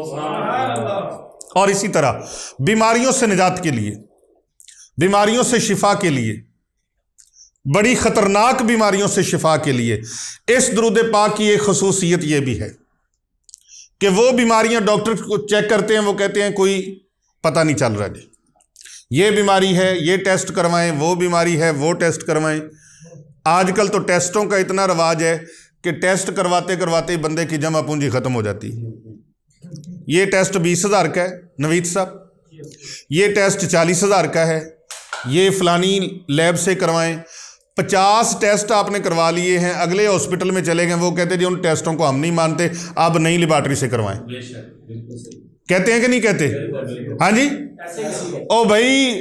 और इसी तरह बीमारियों से निजात के लिए बीमारियों से शिफा के लिए बड़ी ख़तरनाक बीमारियों से शिफा के लिए इस दरुद पाक की एक खसूसियत यह भी है कि वो बीमारियां डॉक्टर को चेक करते हैं वो कहते हैं कोई पता नहीं चल रहा जी ये बीमारी है ये टेस्ट करवाएं वो बीमारी है वो टेस्ट करवाएं आजकल तो टेस्टों का इतना रवाज है कि टेस्ट करवाते करवाते ही बंदे की जमा पूंजी ख़त्म हो जाती है ये टेस्ट बीस हज़ार का है नवीद साहब ये टेस्ट चालीस हज़ार का है ये फ़लानी लैब से करवाएं पचास टेस्ट आपने करवा लिए हैं अगले हॉस्पिटल में चले गए वो कहते जी उन टेस्टों को हम नहीं मानते आप नई लेबार्ट्री से करवाएं कहते हैं कि नहीं कहते हाँ जी ओ भाई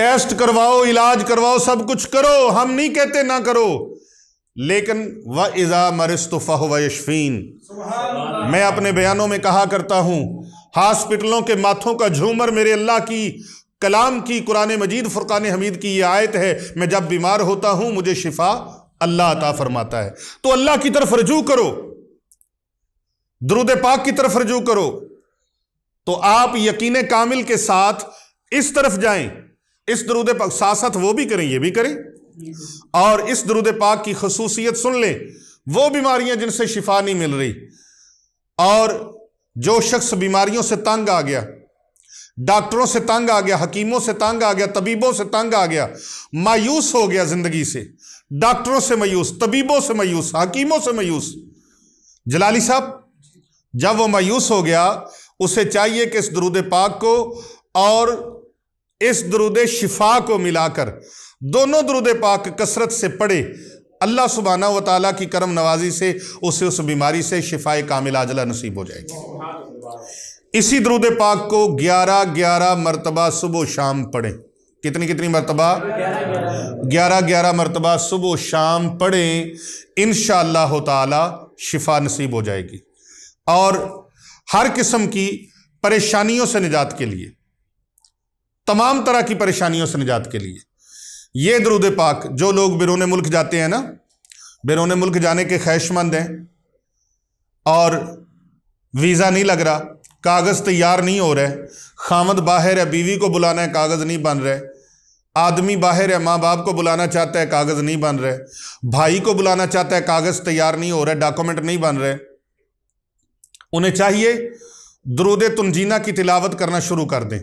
टेस्ट करवाओ इलाज करवाओ सब कुछ करो हम नहीं कहते ना करो लेकिन व इज़ा मरिस्तफा हो यशफीन मैं अपने बयानों में कहा करता हूं हॉस्पिटलों के माथों का झूमर मेरे अल्लाह की कलाम की कुरान मजीद फ़ुरक़ान हमीद की यह आयत है मैं जब बीमार होता हूं मुझे शिफा अल्लाह अता फरमाता है तो अल्लाह की तरफ रजू करो दरुद पाक की तरफ रजू करो तो आप यकीन कामिल के साथ इस तरफ जाएं इस दरुद पाक साथ साथ वो भी करें ये भी करें और इस दरुद पाक की खसूसियत सुन लें वो बीमारियां जिनसे शिफा नहीं मिल रही और जो शख्स बीमारियों से तंग आ गया डॉक्टरों से तंग आ गया हकीमों से तंग आ गया तबीबों से तंग आ गया मायूस हो गया ज़िंदगी से डॉक्टरों से मायूस तबीबों से मायूस हकीमों से मायूस जलाली साहब जब वो मायूस हो गया उसे चाहिए कि इस दरूद पाक को और इस दरूद शिफा को मिलाकर दोनों दरूद पाक कसरत से पढ़े अल्लाह सुबहाना व ताली की करम नवाजी से उसे उस बीमारी से शिफाए कामिल आजला नसीब हो जाएगी इसी दरुद पाक को ग्यारह ग्यारह मरतबा सुबह शाम पढ़ें कितनी कितनी मरतबा ग्यारह ग्यारह मरतबा सुबह शाम पढ़ें इन शह शिफा नसीब हो जाएगी और हर किस्म की परेशानियों से निजात के लिए तमाम तरह की परेशानियों से निजात के लिए ये दरूद पाक जो लोग बिरून मुल्क जाते हैं ना बिरून मुल्क जाने के ख्वाहिशमंद हैं और वीज़ा नहीं लग रहा कागज़ तैयार नहीं हो रहे खामद बाहर है बीवी को बुलाना है कागज़ नहीं बन रहे आदमी बाहर है माँ बाप को बुलाना चाहता है कागज़ नहीं बन रहे भाई को बुलाना चाहता है कागज़ तैयार नहीं हो रहा डॉक्यूमेंट नहीं बन रहे उन्हें चाहिए दरूद तुनजीना की तिलावत करना शुरू कर दें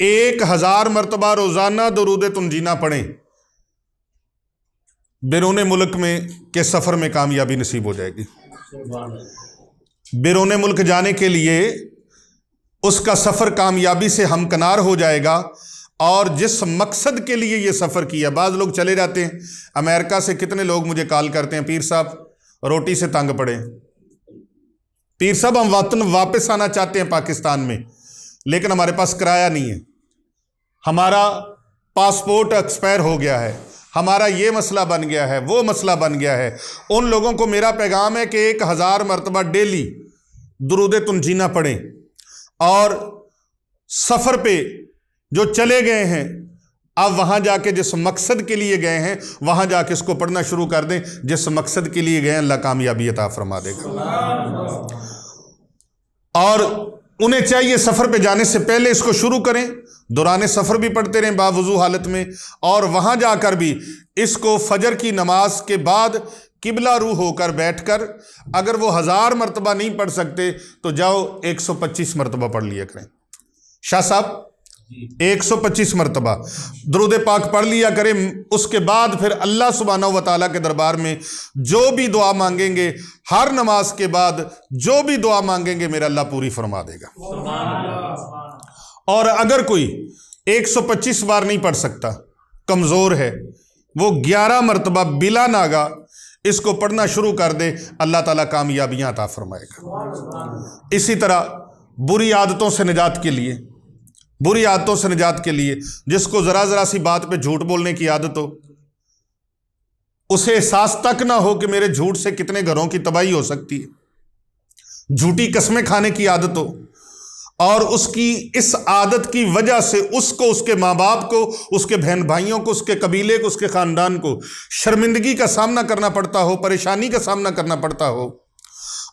एक हजार मरतबा रोजाना दरूद जीना पढ़ें बिरौने मुल्क में के सफ़र में कामयाबी नसीब हो जाएगी बिरौने मुल्क जाने के लिए उसका सफ़र कामयाबी से हमकनार हो जाएगा और जिस मकसद के लिए यह सफ़र किया बाद लोग चले जाते हैं अमेरिका से कितने लोग मुझे कॉल करते हैं पीर साहब रोटी से तंग पड़े पीर साहब हम वतन वापस आना चाहते हैं पाकिस्तान में लेकिन हमारे पास किराया नहीं है हमारा पासपोर्ट एक्सपायर हो गया है हमारा ये मसला बन गया है वो मसला बन गया है उन लोगों को मेरा पैगाम है कि एक हज़ार मरतबा डेली दरुद जीना पड़े और सफ़र पे जो चले गए हैं आप वहाँ जाके जिस मकसद के लिए गए हैं वहाँ जाके इसको पढ़ना शुरू कर दें जिस मकसद के लिए गए हैं अल्लाह कामयाबी अता फरमा देगा और उन्हें चाहिए सफ़र पे जाने से पहले इसको शुरू करें दौरान सफ़र भी पढ़ते रहें बावजू हालत में और वहां जाकर भी इसको फजर की नमाज के बाद किबला रू होकर बैठ कर अगर वो हज़ार मरतबा नहीं पढ़ सकते तो जाओ एक सौ पच्चीस मरतबा पढ़ लिया करें शाह साहब एक सौ पच्चीस मरतबा दरुद पाक पढ़ लिया करें उसके बाद फिर अल्लाह सुबहाना वाली के दरबार में जो भी दुआ मांगेंगे हर नमाज के बाद जो भी दुआ मांगेंगे मेरा अल्लाह पूरी फरमा देगा और अगर कोई एक सौ पच्चीस बार नहीं पढ़ सकता कमज़ोर है वो ग्यारह मरतबा बिला नागा इसको पढ़ना शुरू कर दे अल्लाह ताला कामयाबियां अता फरमाएगा इसी तरह बुरी आदतों से निजात के लिए बुरी आदतों से निजात के लिए जिसको ज़रा ज़रा सी बात पे झूठ बोलने की आदत हो उसे एहसास तक ना हो कि मेरे झूठ से कितने घरों की तबाही हो सकती है झूठी कस्में खाने की आदत हो और उसकी इस आदत की वजह से उसको उसके माँ बाप को उसके बहन भाइयों को उसके कबीले को उसके ख़ानदान को शर्मिंदगी का सामना करना पड़ता हो परेशानी का सामना करना पड़ता हो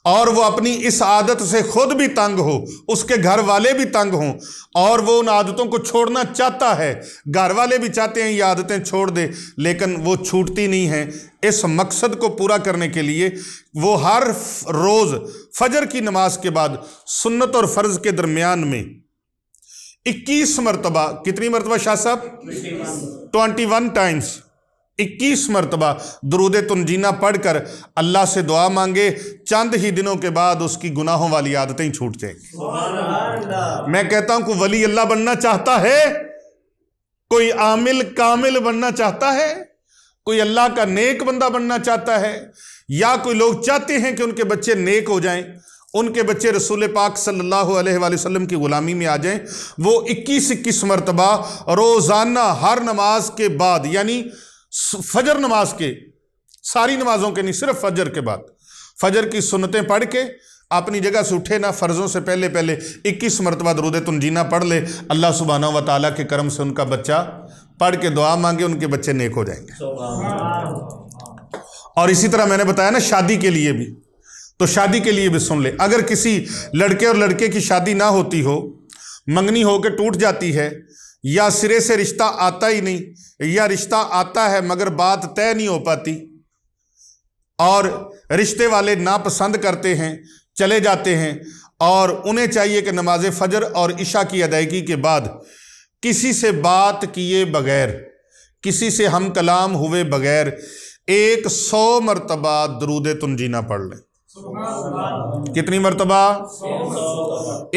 और वो अपनी इस आदत से खुद भी तंग हो उसके घर वाले भी तंग हों और वो उन आदतों को छोड़ना चाहता है घर वाले भी चाहते हैं ये आदतें छोड़ दे लेकिन वो छूटती नहीं हैं इस मकसद को पूरा करने के लिए वो हर रोज़ फजर की नमाज के बाद सुन्नत और फ़र्ज़ के दरमियान में इक्कीस मरतबा कितनी मरतबा शाह साहब ट्वेंटी वन टाइम्स इक्कीस मरतबा दरूद तनजीना पढ़कर अल्लाह से दुआ मांगे चंद ही दिनों के बाद उसकी गुनाहों वाली आदतें छूट जाएंगी मैं कहता हूं को वली अल्लाह बनना चाहता है कोई आमिल कामिल बनना चाहता है कोई अल्लाह का नेक बंदा बनना चाहता है या कोई लोग चाहते हैं कि उनके बच्चे नेक हो जाएं उनके बच्चे रसूल पाक सल्लल्लाहु अलैहि वसल्लम की ग़ुलामी में आ जाएं वो इक्कीस इक्कीस मरतबा रोज़ाना हर नमाज के बाद यानी फजर नमाज के सारी नमाजों के नहीं सिर्फ फजर के बाद फजर की सुनतें पढ़ के अपनी जगह से उठे ना फ़र्ज़ों से पहले पहले 21 मरतबा दरुद जीना पढ़ ले अल्लाह सुबहाना व ताली के करम से उनका बच्चा पढ़ के दुआ मांगे उनके बच्चे नेक हो जाएंगे और इसी तरह मैंने बताया ना शादी के लिए भी तो शादी के लिए भी सुन ले अगर किसी लड़के और लड़के की शादी ना होती हो मंगनी होकर टूट जाती है या सिरे से रिश्ता आता ही नहीं या रिश्ता आता है मगर बात तय नहीं हो पाती और रिश्ते वाले नापसंद करते हैं चले जाते हैं और उन्हें चाहिए कि नमाज फजर और इशा की अदायगी के बाद किसी से बात किए बगैर किसी से हम कलाम हुए बगैर एक सौ मरतबा दरूद तुंजीना पढ़ लें कितनी मरतबा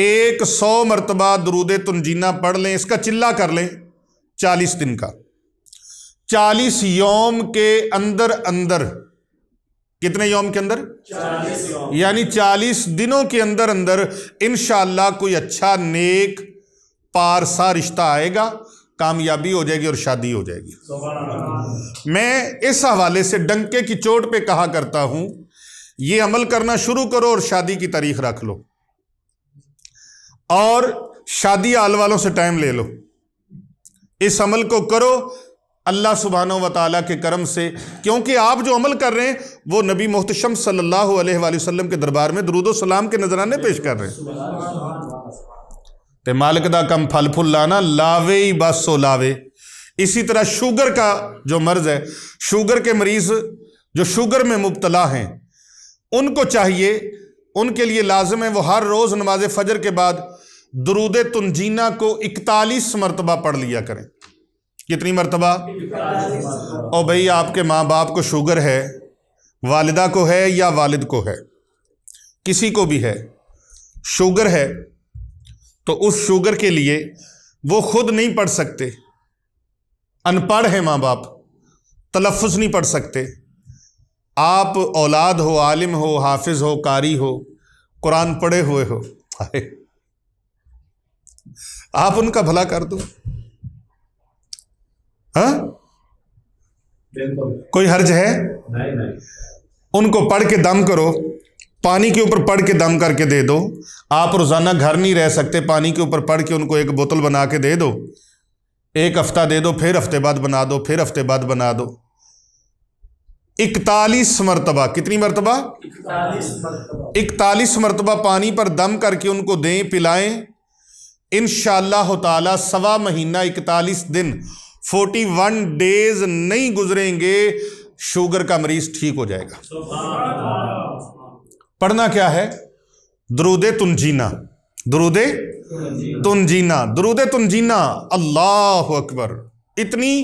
एक सौ मरतबा दरूद तुनजीना पढ़ लें इसका चिल्ला कर लें चालीस दिन का चालीस योम के अंदर अंदर कितने योम के अंदर यानी चालीस दिनों के अंदर अंदर इन कोई अच्छा नेक पारसा रिश्ता आएगा कामयाबी हो जाएगी और शादी हो जाएगी मैं इस हवाले से डंके की चोट पे कहा करता हूं ये अमल करना शुरू करो और शादी की तारीख रख लो और शादी आल वालों से टाइम ले लो इस अमल को करो अल्लाह सुबहान व के करम से क्योंकि आप जो अमल कर रहे हैं वो नबी मोहतशम सल्लल्लाहु अलैहि वसल्लम के दरबार में दरुदो सलाम के नजराने पेश कर रहे हैं तो मालिक का कम फल फूल लाना लावे ही बस सो लावे इसी तरह शुगर का जो मर्ज है शुगर के मरीज जो शुगर में मुबतला हैं उनको चाहिए उनके लिए लाजम है वो हर रोज़ नमाज फजर के बाद दरूद तनजीना को इकतालीस मरतबा पढ़ लिया करें कितनी मरतबा और भाई आपके माँ बाप को शुगर है वालदा को है या वालिद को है किसी को भी है शुगर है तो उस शुगर के लिए वो खुद नहीं पढ़ सकते अनपढ़ है माँ बाप तलफ़ नहीं पढ़ सकते आप औलाद हो आलिम हो हाफिज हो कारी हो कुरान पढ़े हुए हो आप उनका भला कर दो हा? कोई हर्ज है उनको पढ़ के दम करो पानी के ऊपर पढ़ के दम करके दे दो आप रोज़ाना घर नहीं रह सकते पानी के ऊपर पढ़ के उनको एक बोतल बना के दे दो एक हफ्ता दे दो फिर हफ्ते बाद बना दो फिर हफ्ते बाद बना दो इकतालीस मरतबा कितनी मरतबा इकतालीस मरतबा पानी पर दम करके उनको दें पिलाएं इन शाह सवा महीना इकतालीस दिन फोर्टी वन डेज नहीं गुजरेंगे शुगर का मरीज ठीक हो जाएगा पढ़ना क्या है दरूद तुंजीना दरूद तुंजीना दरूद तुंजीना अल्लाह अकबर इतनी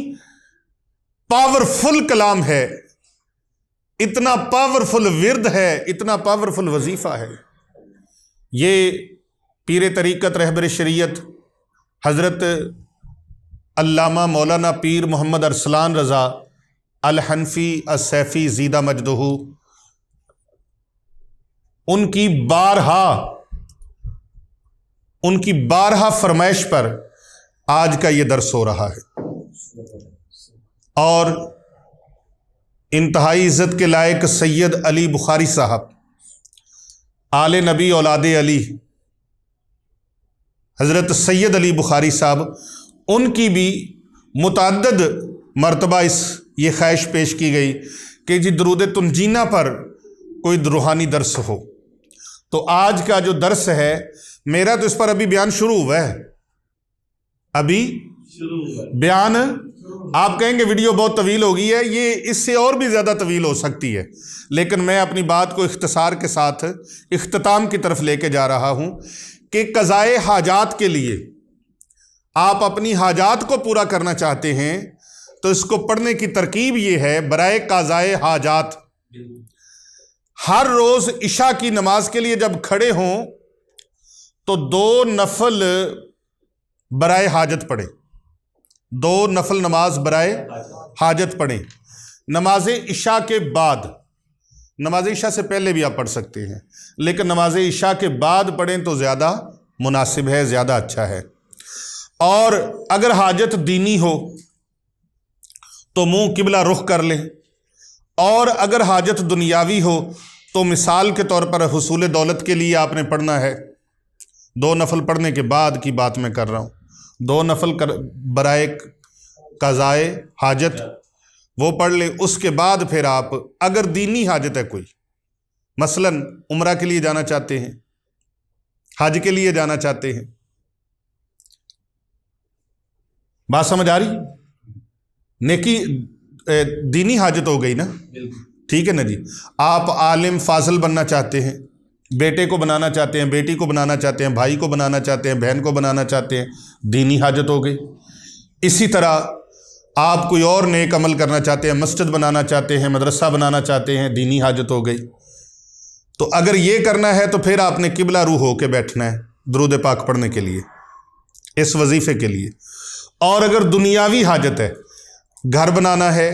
पावरफुल कलाम है इतना पावरफुल विरद है इतना पावरफुल वजीफ़ा है ये पीर तरीक़त रहबर शरीयत हज़रत अल्लामा मौलाना पीर मोहम्मद अरसलान रज़ा अलहनफ़ी असैफ़ी जीदा मजदहू उनकी बारहा उनकी बारहा फरमाइश पर आज का ये दर्स हो रहा है और इंतहाई इज़्ज़त के लायक सैयद अली बुखारी साहब आले नबी औलाद अली हज़रत सैयद अली बुखारी साहब उनकी भी मुतद मरतबा इस ये ख्वाहिश पेश की गई कि जी दरूद तुमजीना पर कोई रूहानी दर्स हो तो आज का जो दर्स है मेरा तो इस पर अभी बयान शुरू हुआ है अभी बयान आप कहेंगे वीडियो बहुत तवील हो गई है ये इससे और भी ज़्यादा तवील हो सकती है लेकिन मैं अपनी बात को इख्तसार के साथ अख्ताम की तरफ लेके जा रहा हूँ कि कज़ाए हाजात के लिए आप अपनी हाजात को पूरा करना चाहते हैं तो इसको पढ़ने की तरकीब ये है बरए काजाए हाजात हर रोज़ इशा की नमाज के लिए जब खड़े हों तो दो नफल बरए हाजत पढ़ें दो नफल नमाज बराए हाजत पढ़ें नमाज इशा के बाद नमाज इशा से पहले भी आप पढ़ सकते हैं लेकिन नमाज इशा के बाद पढ़ें तो ज़्यादा मुनासिब है ज़्यादा अच्छा है और अगर हाजत दीनी हो तो मुंह किबला रुख कर लें और अगर हाजत दुनियावी हो तो मिसाल के तौर पर हसूल दौलत के लिए आपने पढ़ना है दो नफल पढ़ने के बाद की बात मैं कर रहा हूँ दो नफल कर बरए कज़ाए हाजत वो पढ़ ले उसके बाद फिर आप अगर दीनी हाजत है कोई मसलन उम्र के लिए जाना चाहते हैं हज के लिए जाना चाहते हैं बात समझ आ रही नेकी दीनी हाजत हो गई ना ठीक है ना जी आप आलिम फाजल बनना चाहते हैं बेटे को बनाना चाहते हैं बेटी को बनाना चाहते हैं भाई को बनाना चाहते हैं बहन को बनाना चाहते हैं दीनी हाजत हो गई इसी तरह आप कोई और नेक अमल करना चाहते हैं मस्जिद बनाना चाहते हैं मदरसा बनाना चाहते हैं दीनी हाजत हो गई तो अगर ये करना है तो फिर आपने किबला रूह होके बैठना है दरूद पाक पढ़ने के लिए इस वजीफ़े के लिए और अगर दुनियावी हाजत है घर बनाना है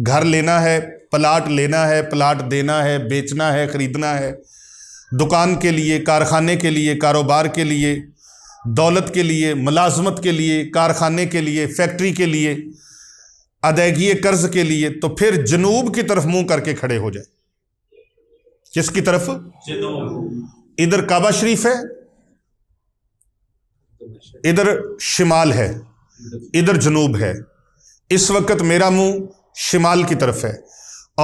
घर लेना है प्लाट लेना है प्लाट देना है बेचना है ख़रीदना है दुकान के लिए कारखाने के लिए कारोबार के लिए दौलत के लिए मुलाजमत के लिए कारखाने के लिए फैक्ट्री के लिए अदायगी कर्ज के लिए तो फिर जनूब की तरफ मुंह करके खड़े हो जाए किसकी तरफ इधर काबा शरीफ है इधर शिमाल है इधर जनूब है इस वक्त मेरा मुंह शिमाल की तरफ है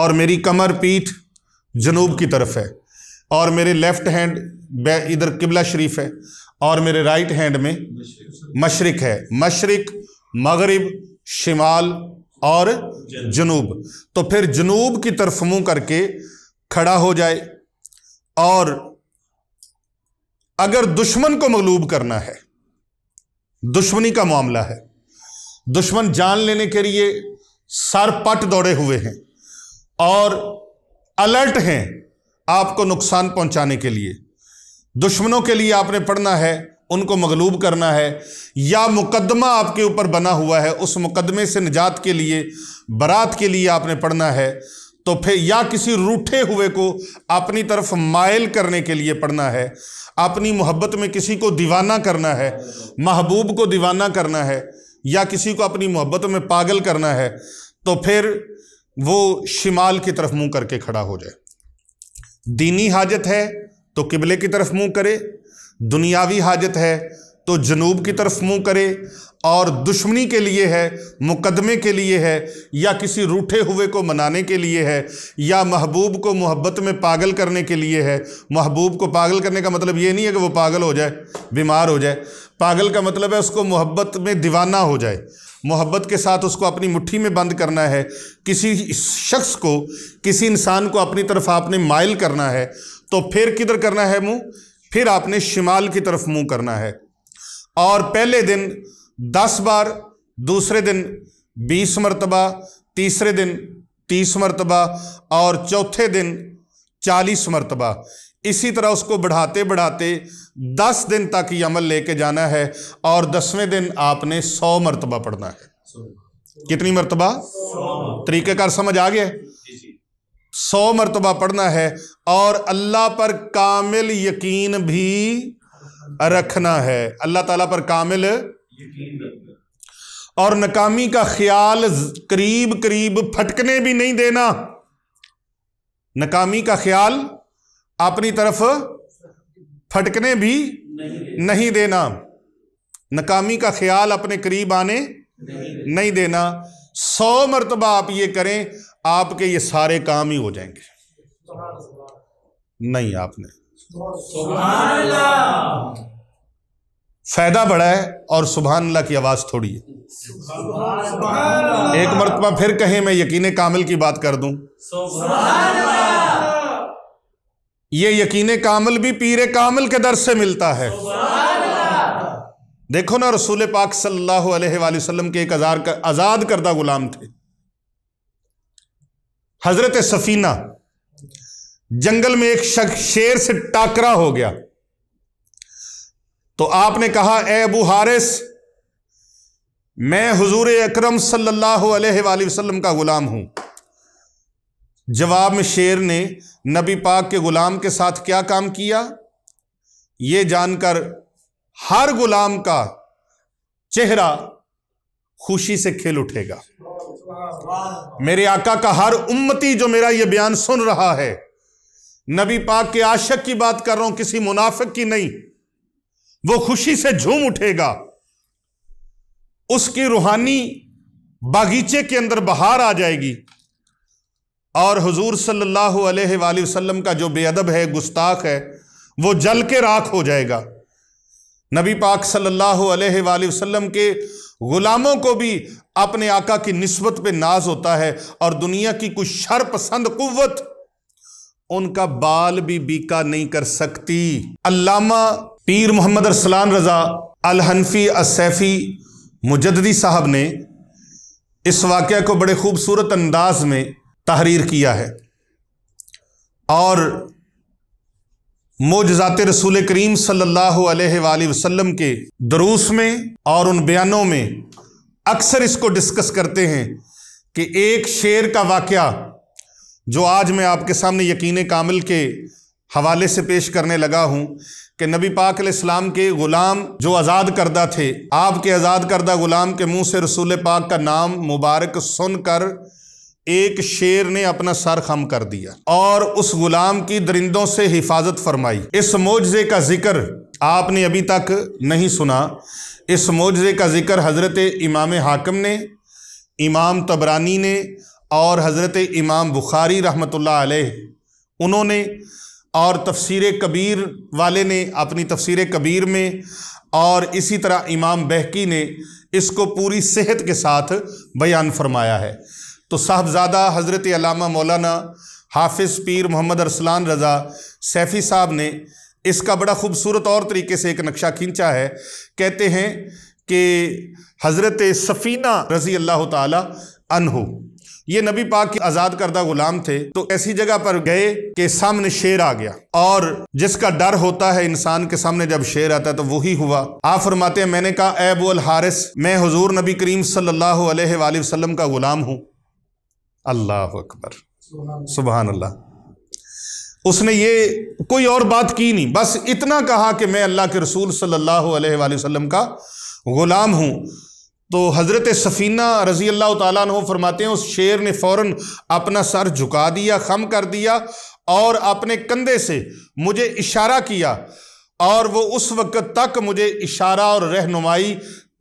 और मेरी कमर पीठ जनूब की तरफ है और मेरे लेफ्ट हैंड इधर किबला शरीफ है और मेरे राइट हैंड में मशरक है मशरक मगरब शिमाल और जनूब तो फिर जनूब की तरफ मुंह करके खड़ा हो जाए और अगर दुश्मन को मगलूब करना है दुश्मनी का मामला है दुश्मन जान लेने के लिए सर पट दौड़े हुए हैं और अलर्ट हैं आपको नुकसान पहुंचाने के लिए दुश्मनों के लिए आपने पढ़ना है उनको मगलूब करना है या मुकदमा आपके ऊपर बना हुआ है उस मुकदमे से निजात के लिए बारात के लिए आपने पढ़ना है तो फिर या किसी रूठे हुए को अपनी तरफ मायल करने के लिए पढ़ना है अपनी मोहब्बत में किसी को दीवाना करना है महबूब को दीवाना करना है या किसी को अपनी मोहब्बत में पागल करना है तो फिर वो शिमाल की तरफ मुंह करके खड़ा हो जाए दीनी हाजत है तो किबले की तरफ मुंह करे दुनियावी हाजत है तो जनूब की तरफ मुंह करे और दुश्मनी के लिए है मुकदमे के लिए है या किसी रूठे हुए को मनाने के लिए है या महबूब को मोहब्बत में पागल करने के लिए है महबूब को पागल करने का मतलब ये नहीं है कि वो पागल हो जाए बीमार हो जाए पागल का मतलब है उसको मोहब्बत में दीवाना हो जाए मोहब्बत के साथ उसको अपनी मुट्ठी में बंद करना है किसी शख्स को किसी इंसान को अपनी तरफ आपने माइल करना है तो फिर किधर करना है मुंह फिर आपने शिमाल की तरफ मुंह करना है और पहले दिन दस बार दूसरे दिन बीस मरतबा तीसरे दिन तीस मरतबा और चौथे दिन चालीस मरतबा इसी तरह उसको बढ़ाते बढ़ाते दस दिन तक ये अमल लेके जाना है और दसवें दिन आपने सौ मरतबा पढ़ना है कितनी मरतबा तरीक़ेकार समझ आ गया सौ मरतबा पढ़ना है और अल्लाह पर कामिल यकीन भी रखना है अल्लाह ताला पर कामिल और नाकामी का ख्याल करीब करीब फटकने भी नहीं देना नाकामी का ख्याल अपनी तरफ फटकने भी नहीं, नहीं देना नाकामी का ख्याल अपने करीब आने नहीं, नहीं देना सौ मरतबा आप ये करें आपके ये सारे काम ही हो जाएंगे नहीं आपने फायदा बड़ा है और सुबह अल्लाह की आवाज़ थोड़ी है एक मरतबा फिर कहें मैं यकीन कामिल की बात कर दूं ये यकीन कामल भी पीर कामल के दर से मिलता है देखो ना रसूल पाक सल्लल्लाहु अलैहि वसल्लम के एक आजार कर, आजाद करदा गुलाम थे हजरत सफीना जंगल में एक शख्स शेर से टाकरा हो गया तो आपने कहा ए अबू हारिस मैं हुजूर अकरम सल्लल्लाहु अलैहि वसल्लम का गुलाम हूं जवाब में शेर ने नबी पाक के ग़ुलाम के साथ क्या काम किया ये जानकर हर ग़ुलाम का चेहरा खुशी से खिल उठेगा मेरे आका का हर उम्मती जो मेरा यह बयान सुन रहा है नबी पाक के आशक की बात कर रहा हूं किसी मुनाफिक की नहीं वो खुशी से झूम उठेगा उसकी रूहानी बागीचे के अंदर बहार आ जाएगी और हुजूर सल्लल्लाहु अलैहि वसल्लम का जो बेअदब है गुस्ताख है वो जल के राख हो जाएगा नबी पाक सल्लल्लाहु अलैहि वसल्लम के गुलामों को भी अपने आका की नस्बत पे नाज होता है और दुनिया की कुछ शरपसंद पसंद कुत उनका बाल भी बीका नहीं कर सकती अल्लामा पीर मोहम्मद अरसलान रज़ा अलहनफ़ी असैफ़ी मुजदी साहब ने इस वाक़े को बड़े खूबसूरत अंदाज में तहरीर किया है और मोजात रसूल करीम सल्ला अलैहि के दरूस में और उन बयानों में अक्सर इसको डिस्कस करते हैं कि एक शेर का वाक़ जो आज मैं आपके सामने यकीन कामिल के हवाले से पेश करने लगा हूँ कि नबी पाक इस्लाम के ग़ुलाम जो आज़ाद करदा थे आपके आज़ाद करदा ग़ुलाम के मुँह से रसूल पाक का नाम मुबारक सुन कर एक शेर ने अपना सर खम कर दिया और उस गुलाम की दरिंदों से हिफाजत फरमाई इस मोजे का जिक्र आपने अभी तक नहीं सुना इस मोजे का जिक्र हज़रत इमाम हाकम ने इमाम तबरानी ने और हज़रत इमाम बुखारी रहमत उन्होंने और तफसीर कबीर वाले ने अपनी तफसीर कबीर में और इसी तरह इमाम बहकी ने इसको पूरी सेहत के साथ बयान फरमाया है तो साहबजादा हज़रत अलामा मौलाना हाफिज़ पीर मोहम्मद अरसलान रज़ा सैफ़ी साहब ने इसका बड़ा खूबसूरत और तरीके से एक नक्शा खींचा है कहते हैं कि हज़रत सफ़ीना रज़ी अल्लाह हो ये नबी पाक के आज़ाद करदा ग़ुलाम थे तो ऐसी जगह पर गए कि सामने शेर आ गया और जिसका डर होता है इंसान के सामने जब शेर आता है तो वही हुआ आप फरमाते हैं मैंने कहा ऐब हारिस मैं हजूर नबी करीम सल्लल्लाहु अलैहि वसल्लम का ग़ुलाम हूँ अल्लाह अकबर सुबह अल्लाह उसने ये कोई और बात की नहीं बस इतना कहा कि मैं अल्लाह के रसूल सल्लल्लाहु अलैहि वसल्लम का ग़ुलाम हूँ तो हज़रत सफ़ीना रज़ी अल्लाह तु फरमाते हैं उस शेर ने फ़ौर अपना सर झुका दिया खम कर दिया और अपने कंधे से मुझे इशारा किया और वो उस वक़्त तक मुझे इशारा और रहनुमाई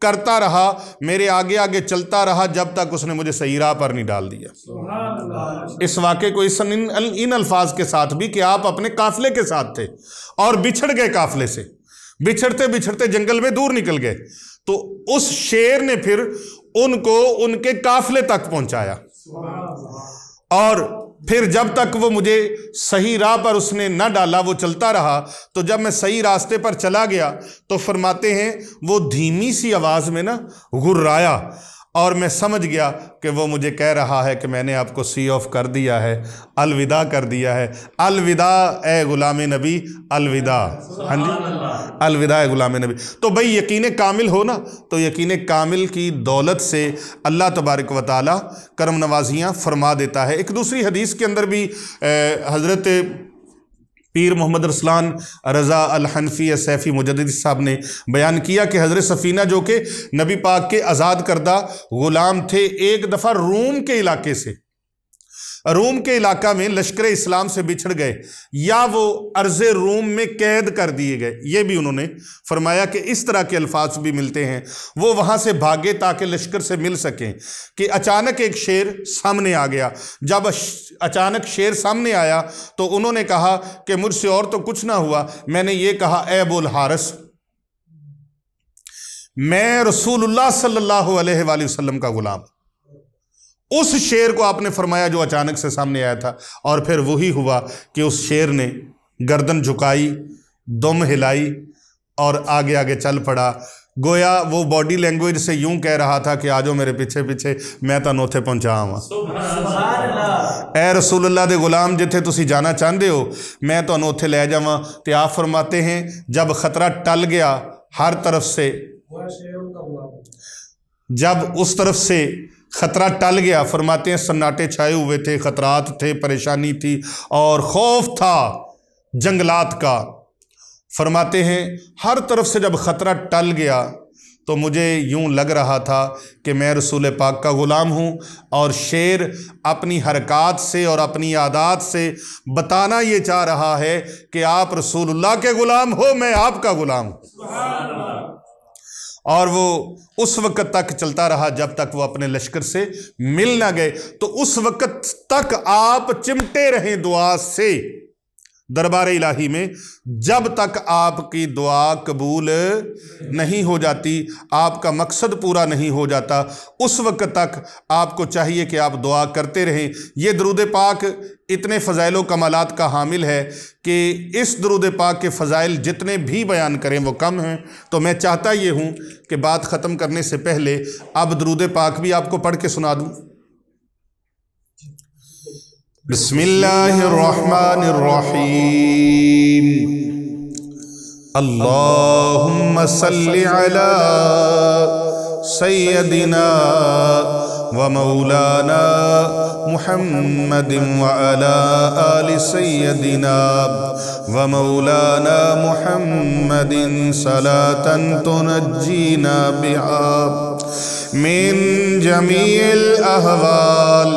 करता रहा मेरे आगे आगे चलता रहा जब तक उसने मुझे सही राह पर नहीं डाल दिया इस वाक्य को इस इन, इन अल्फाज के साथ भी कि आप अपने काफिले के साथ थे और बिछड़ गए काफिले से बिछड़ते बिछड़ते जंगल में दूर निकल गए तो उस शेर ने फिर उनको उनके काफिले तक पहुंचाया और फिर जब तक वो मुझे सही राह पर उसने न डाला वो चलता रहा तो जब मैं सही रास्ते पर चला गया तो फरमाते हैं वो धीमी सी आवाज़ में ना गुर्राया और मैं समझ गया कि वो मुझे कह रहा है कि मैंने आपको सी ऑफ कर दिया है अलविदा कर दिया है अलविदा ए गुलाम नबी अलविदा हाँ जी अलविदा ए गुलाम नबी तो भाई यकीन कामिल हो ना तो यकीन कामिल की दौलत से अल्लाह तबारक व ताली करम नवाजियाँ फरमा देता है एक दूसरी हदीस के अंदर भी हज़रत पीर मोहम्मद रसलान रज़ा अलहनफ़ी सैफ़ी मुजद साहब ने बयान किया कि हज़रत सफ़ीना जो कि नबी पाक के आज़ाद करदा ग़ुलाम थे एक दफ़ा रूम के इलाके से रोम के इलाका में लश्कर इस्लाम से बिछड़ गए या वो अर्ज रोम में कैद कर दिए गए ये भी उन्होंने फरमाया कि इस तरह के अल्फाज भी मिलते हैं वो वहाँ से भागे ताकि लश्कर से मिल सकें कि अचानक एक शेर सामने आ गया जब अचानक शेर सामने आया तो उन्होंने कहा कि मुझसे और तो कुछ ना हुआ मैंने ये कहा एबुल हारस मैं रसूल सल्ला अलैहि का गुलाम उस शेर को आपने फरमाया जो अचानक से सामने आया था और फिर वही हुआ कि उस शेर ने गर्दन झुकाई दम हिलाई और आगे आगे चल पड़ा गोया वो बॉडी लैंग्वेज से यूं कह रहा था कि आजो मेरे पीछे पीछे मैं तो नोथे पहुंचा वहां ए रसूल्ला के गुलाम जिथे तुम जाना चाहते हो मैं तो उ लै जावा तो आप फरमाते हैं जब खतरा टल गया हर तरफ से जब उस तरफ से खतरा टल गया फरमाते हैं सन्नाटे छाए हुए थे खतरात थे परेशानी थी और खौफ था जंगलात का फरमाते हैं हर तरफ से जब ख़तरा टल गया तो मुझे यूं लग रहा था कि मैं रसूल पाक का ग़ुलाम हूं और शेर अपनी हरकत से और अपनी आदात से बताना ये चाह रहा है कि आप रसूलुल्लाह के ग़ुलाम हो मैं आपका ग़ुलाम हूँ और वो उस वक्त तक चलता रहा जब तक वो अपने लश्कर से मिल ना गए तो उस वक्त तक आप चिमटे रहें दुआ से दरबार इलाही में जब तक आपकी दुआ कबूल नहीं हो जाती आपका मकसद पूरा नहीं हो जाता उस वक्त तक आपको चाहिए कि आप दुआ करते रहें ये दरुद पाक इतने फ़जाइल कमालत का हामिल है कि इस दरुद पाक के फ़जाइल जितने भी बयान करें वो कम हैं तो मैं चाहता ये हूँ कि बात ख़त्म करने से पहले अब दरुद पाक भी आपको पढ़ के सुना दूँ बिस्मिल्लाहिर्रहमानिर्रहीम अल्लाहुम्मा सल्लि अला सय्यदिना व मौलाना محمد وعلى آل سيدنا ومولانا محمد صلاة تنجينا بها من جميع الأهوال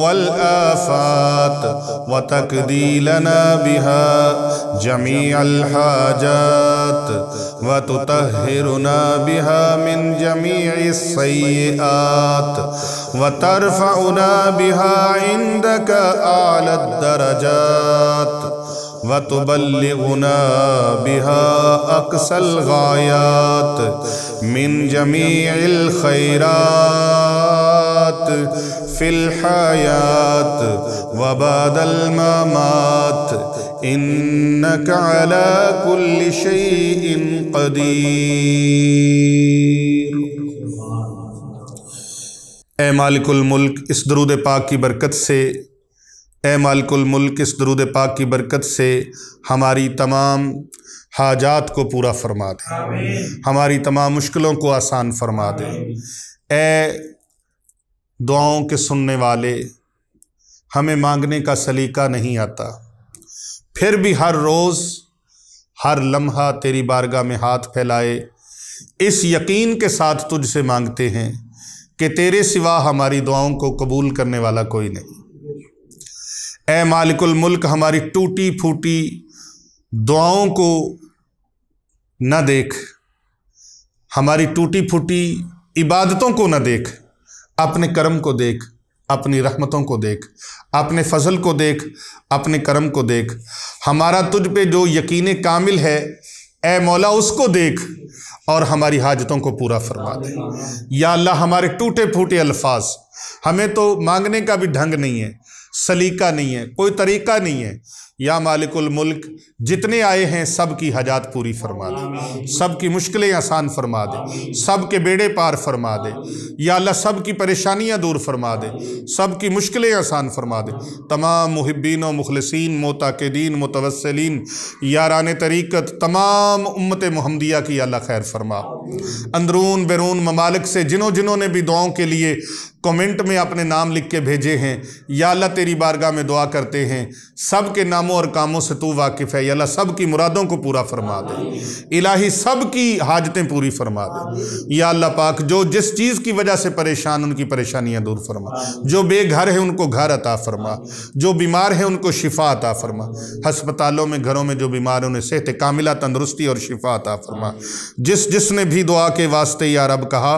والآفات وتقضي لنا بها جميع الحاجات وتطهرنا بها من جميع السيئات وترفعنا بها عندك أعلى الدرجات वतुबल्लिगुना बिहा अक्सल गायात मिन जमील खैरात फ़िलहयात वबादल ममात इन्नक अला कुल्लि ए मालिकुल मुल्क इस दरुद पाक की बरकत से ए मालकुल मुल्क इस दरुद पाक की बरकत से हमारी तमाम हाजात को पूरा फरमा दे हमारी तमाम मुश्किलों को आसान फरमा दे ए दुआओं के सुनने वाले हमें मांगने का सलीका नहीं आता फिर भी हर रोज़ हर लम्हा तेरी बारगाह में हाथ फैलाए इस यकीन के साथ तुझसे मांगते हैं कि तेरे सिवा हमारी दुआओं को कबूल करने वाला कोई नहीं ए मालिकुल मुल्क हमारी टूटी फूटी दुआओं को न देख हमारी टूटी फूटी इबादतों को न देख अपने कर्म को देख अपनी रहमतों को देख अपने फजल को देख अपने कर्म को देख हमारा तुझ पे जो यकीन कामिल है ए मौला उसको देख और हमारी हाजतों को पूरा फरमा दे या अल्लाह हमारे टूटे फूटे अल्फाज हमें तो मांगने का भी ढंग नहीं है सलीका नहीं है कोई तरीका नहीं है या मालिकुल मुल्क जितने आए हैं सब की हजात पूरी फरमा दे सब की मुश्किलें आसान फरमा दे सब के बेड़े पार फरमा दे या अल्लाह सब की परेशानियां दूर फरमा दे सब की मुश्किलें आसान फरमा दे तमाम मुहब्बीन और मुखलसिन मोताकदीन मुतवसलिन यारान तरीक़त तमाम उम्मत महमदिया की अल्लाह खैर फरमा अंदरून बैरून ममालिक से जिनों जिनों ने भी दुआओं के लिए कमेंट में अपने नाम लिख के भेजे हैं या अल्लाह तेरी बारगाह में दुआ करते हैं सब के नामों और कामों से तू वाकिफ़ है या सब की मुरादों को पूरा फरमा दे इलाही सब की हाजतें पूरी फरमा दे या अल्लाह पाक जो जिस चीज़ की वजह से परेशान उनकी परेशानियां दूर फरमा जो बेघर है उनको घर अता फरमा जो बीमार है उनको शिफा अता फरमा हस्पतालों में घरों में जो बीमार उन्हें सेहत कामिला तंदरुस्ती और शिफा अता फरमा जिस जिसने भी दुआ के वास्ते या रब कहा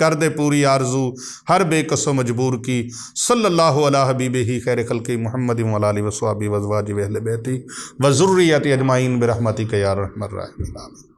कर दे पूरी आरजू हर बेकसो मजबूर की सल्लल्लाहु अला हबीब ही खैर खल मोहम्मद वली वसाबी वजवाज वहल बैती वज़ुर्रियत अजमाइन बरहमती के यार रहमर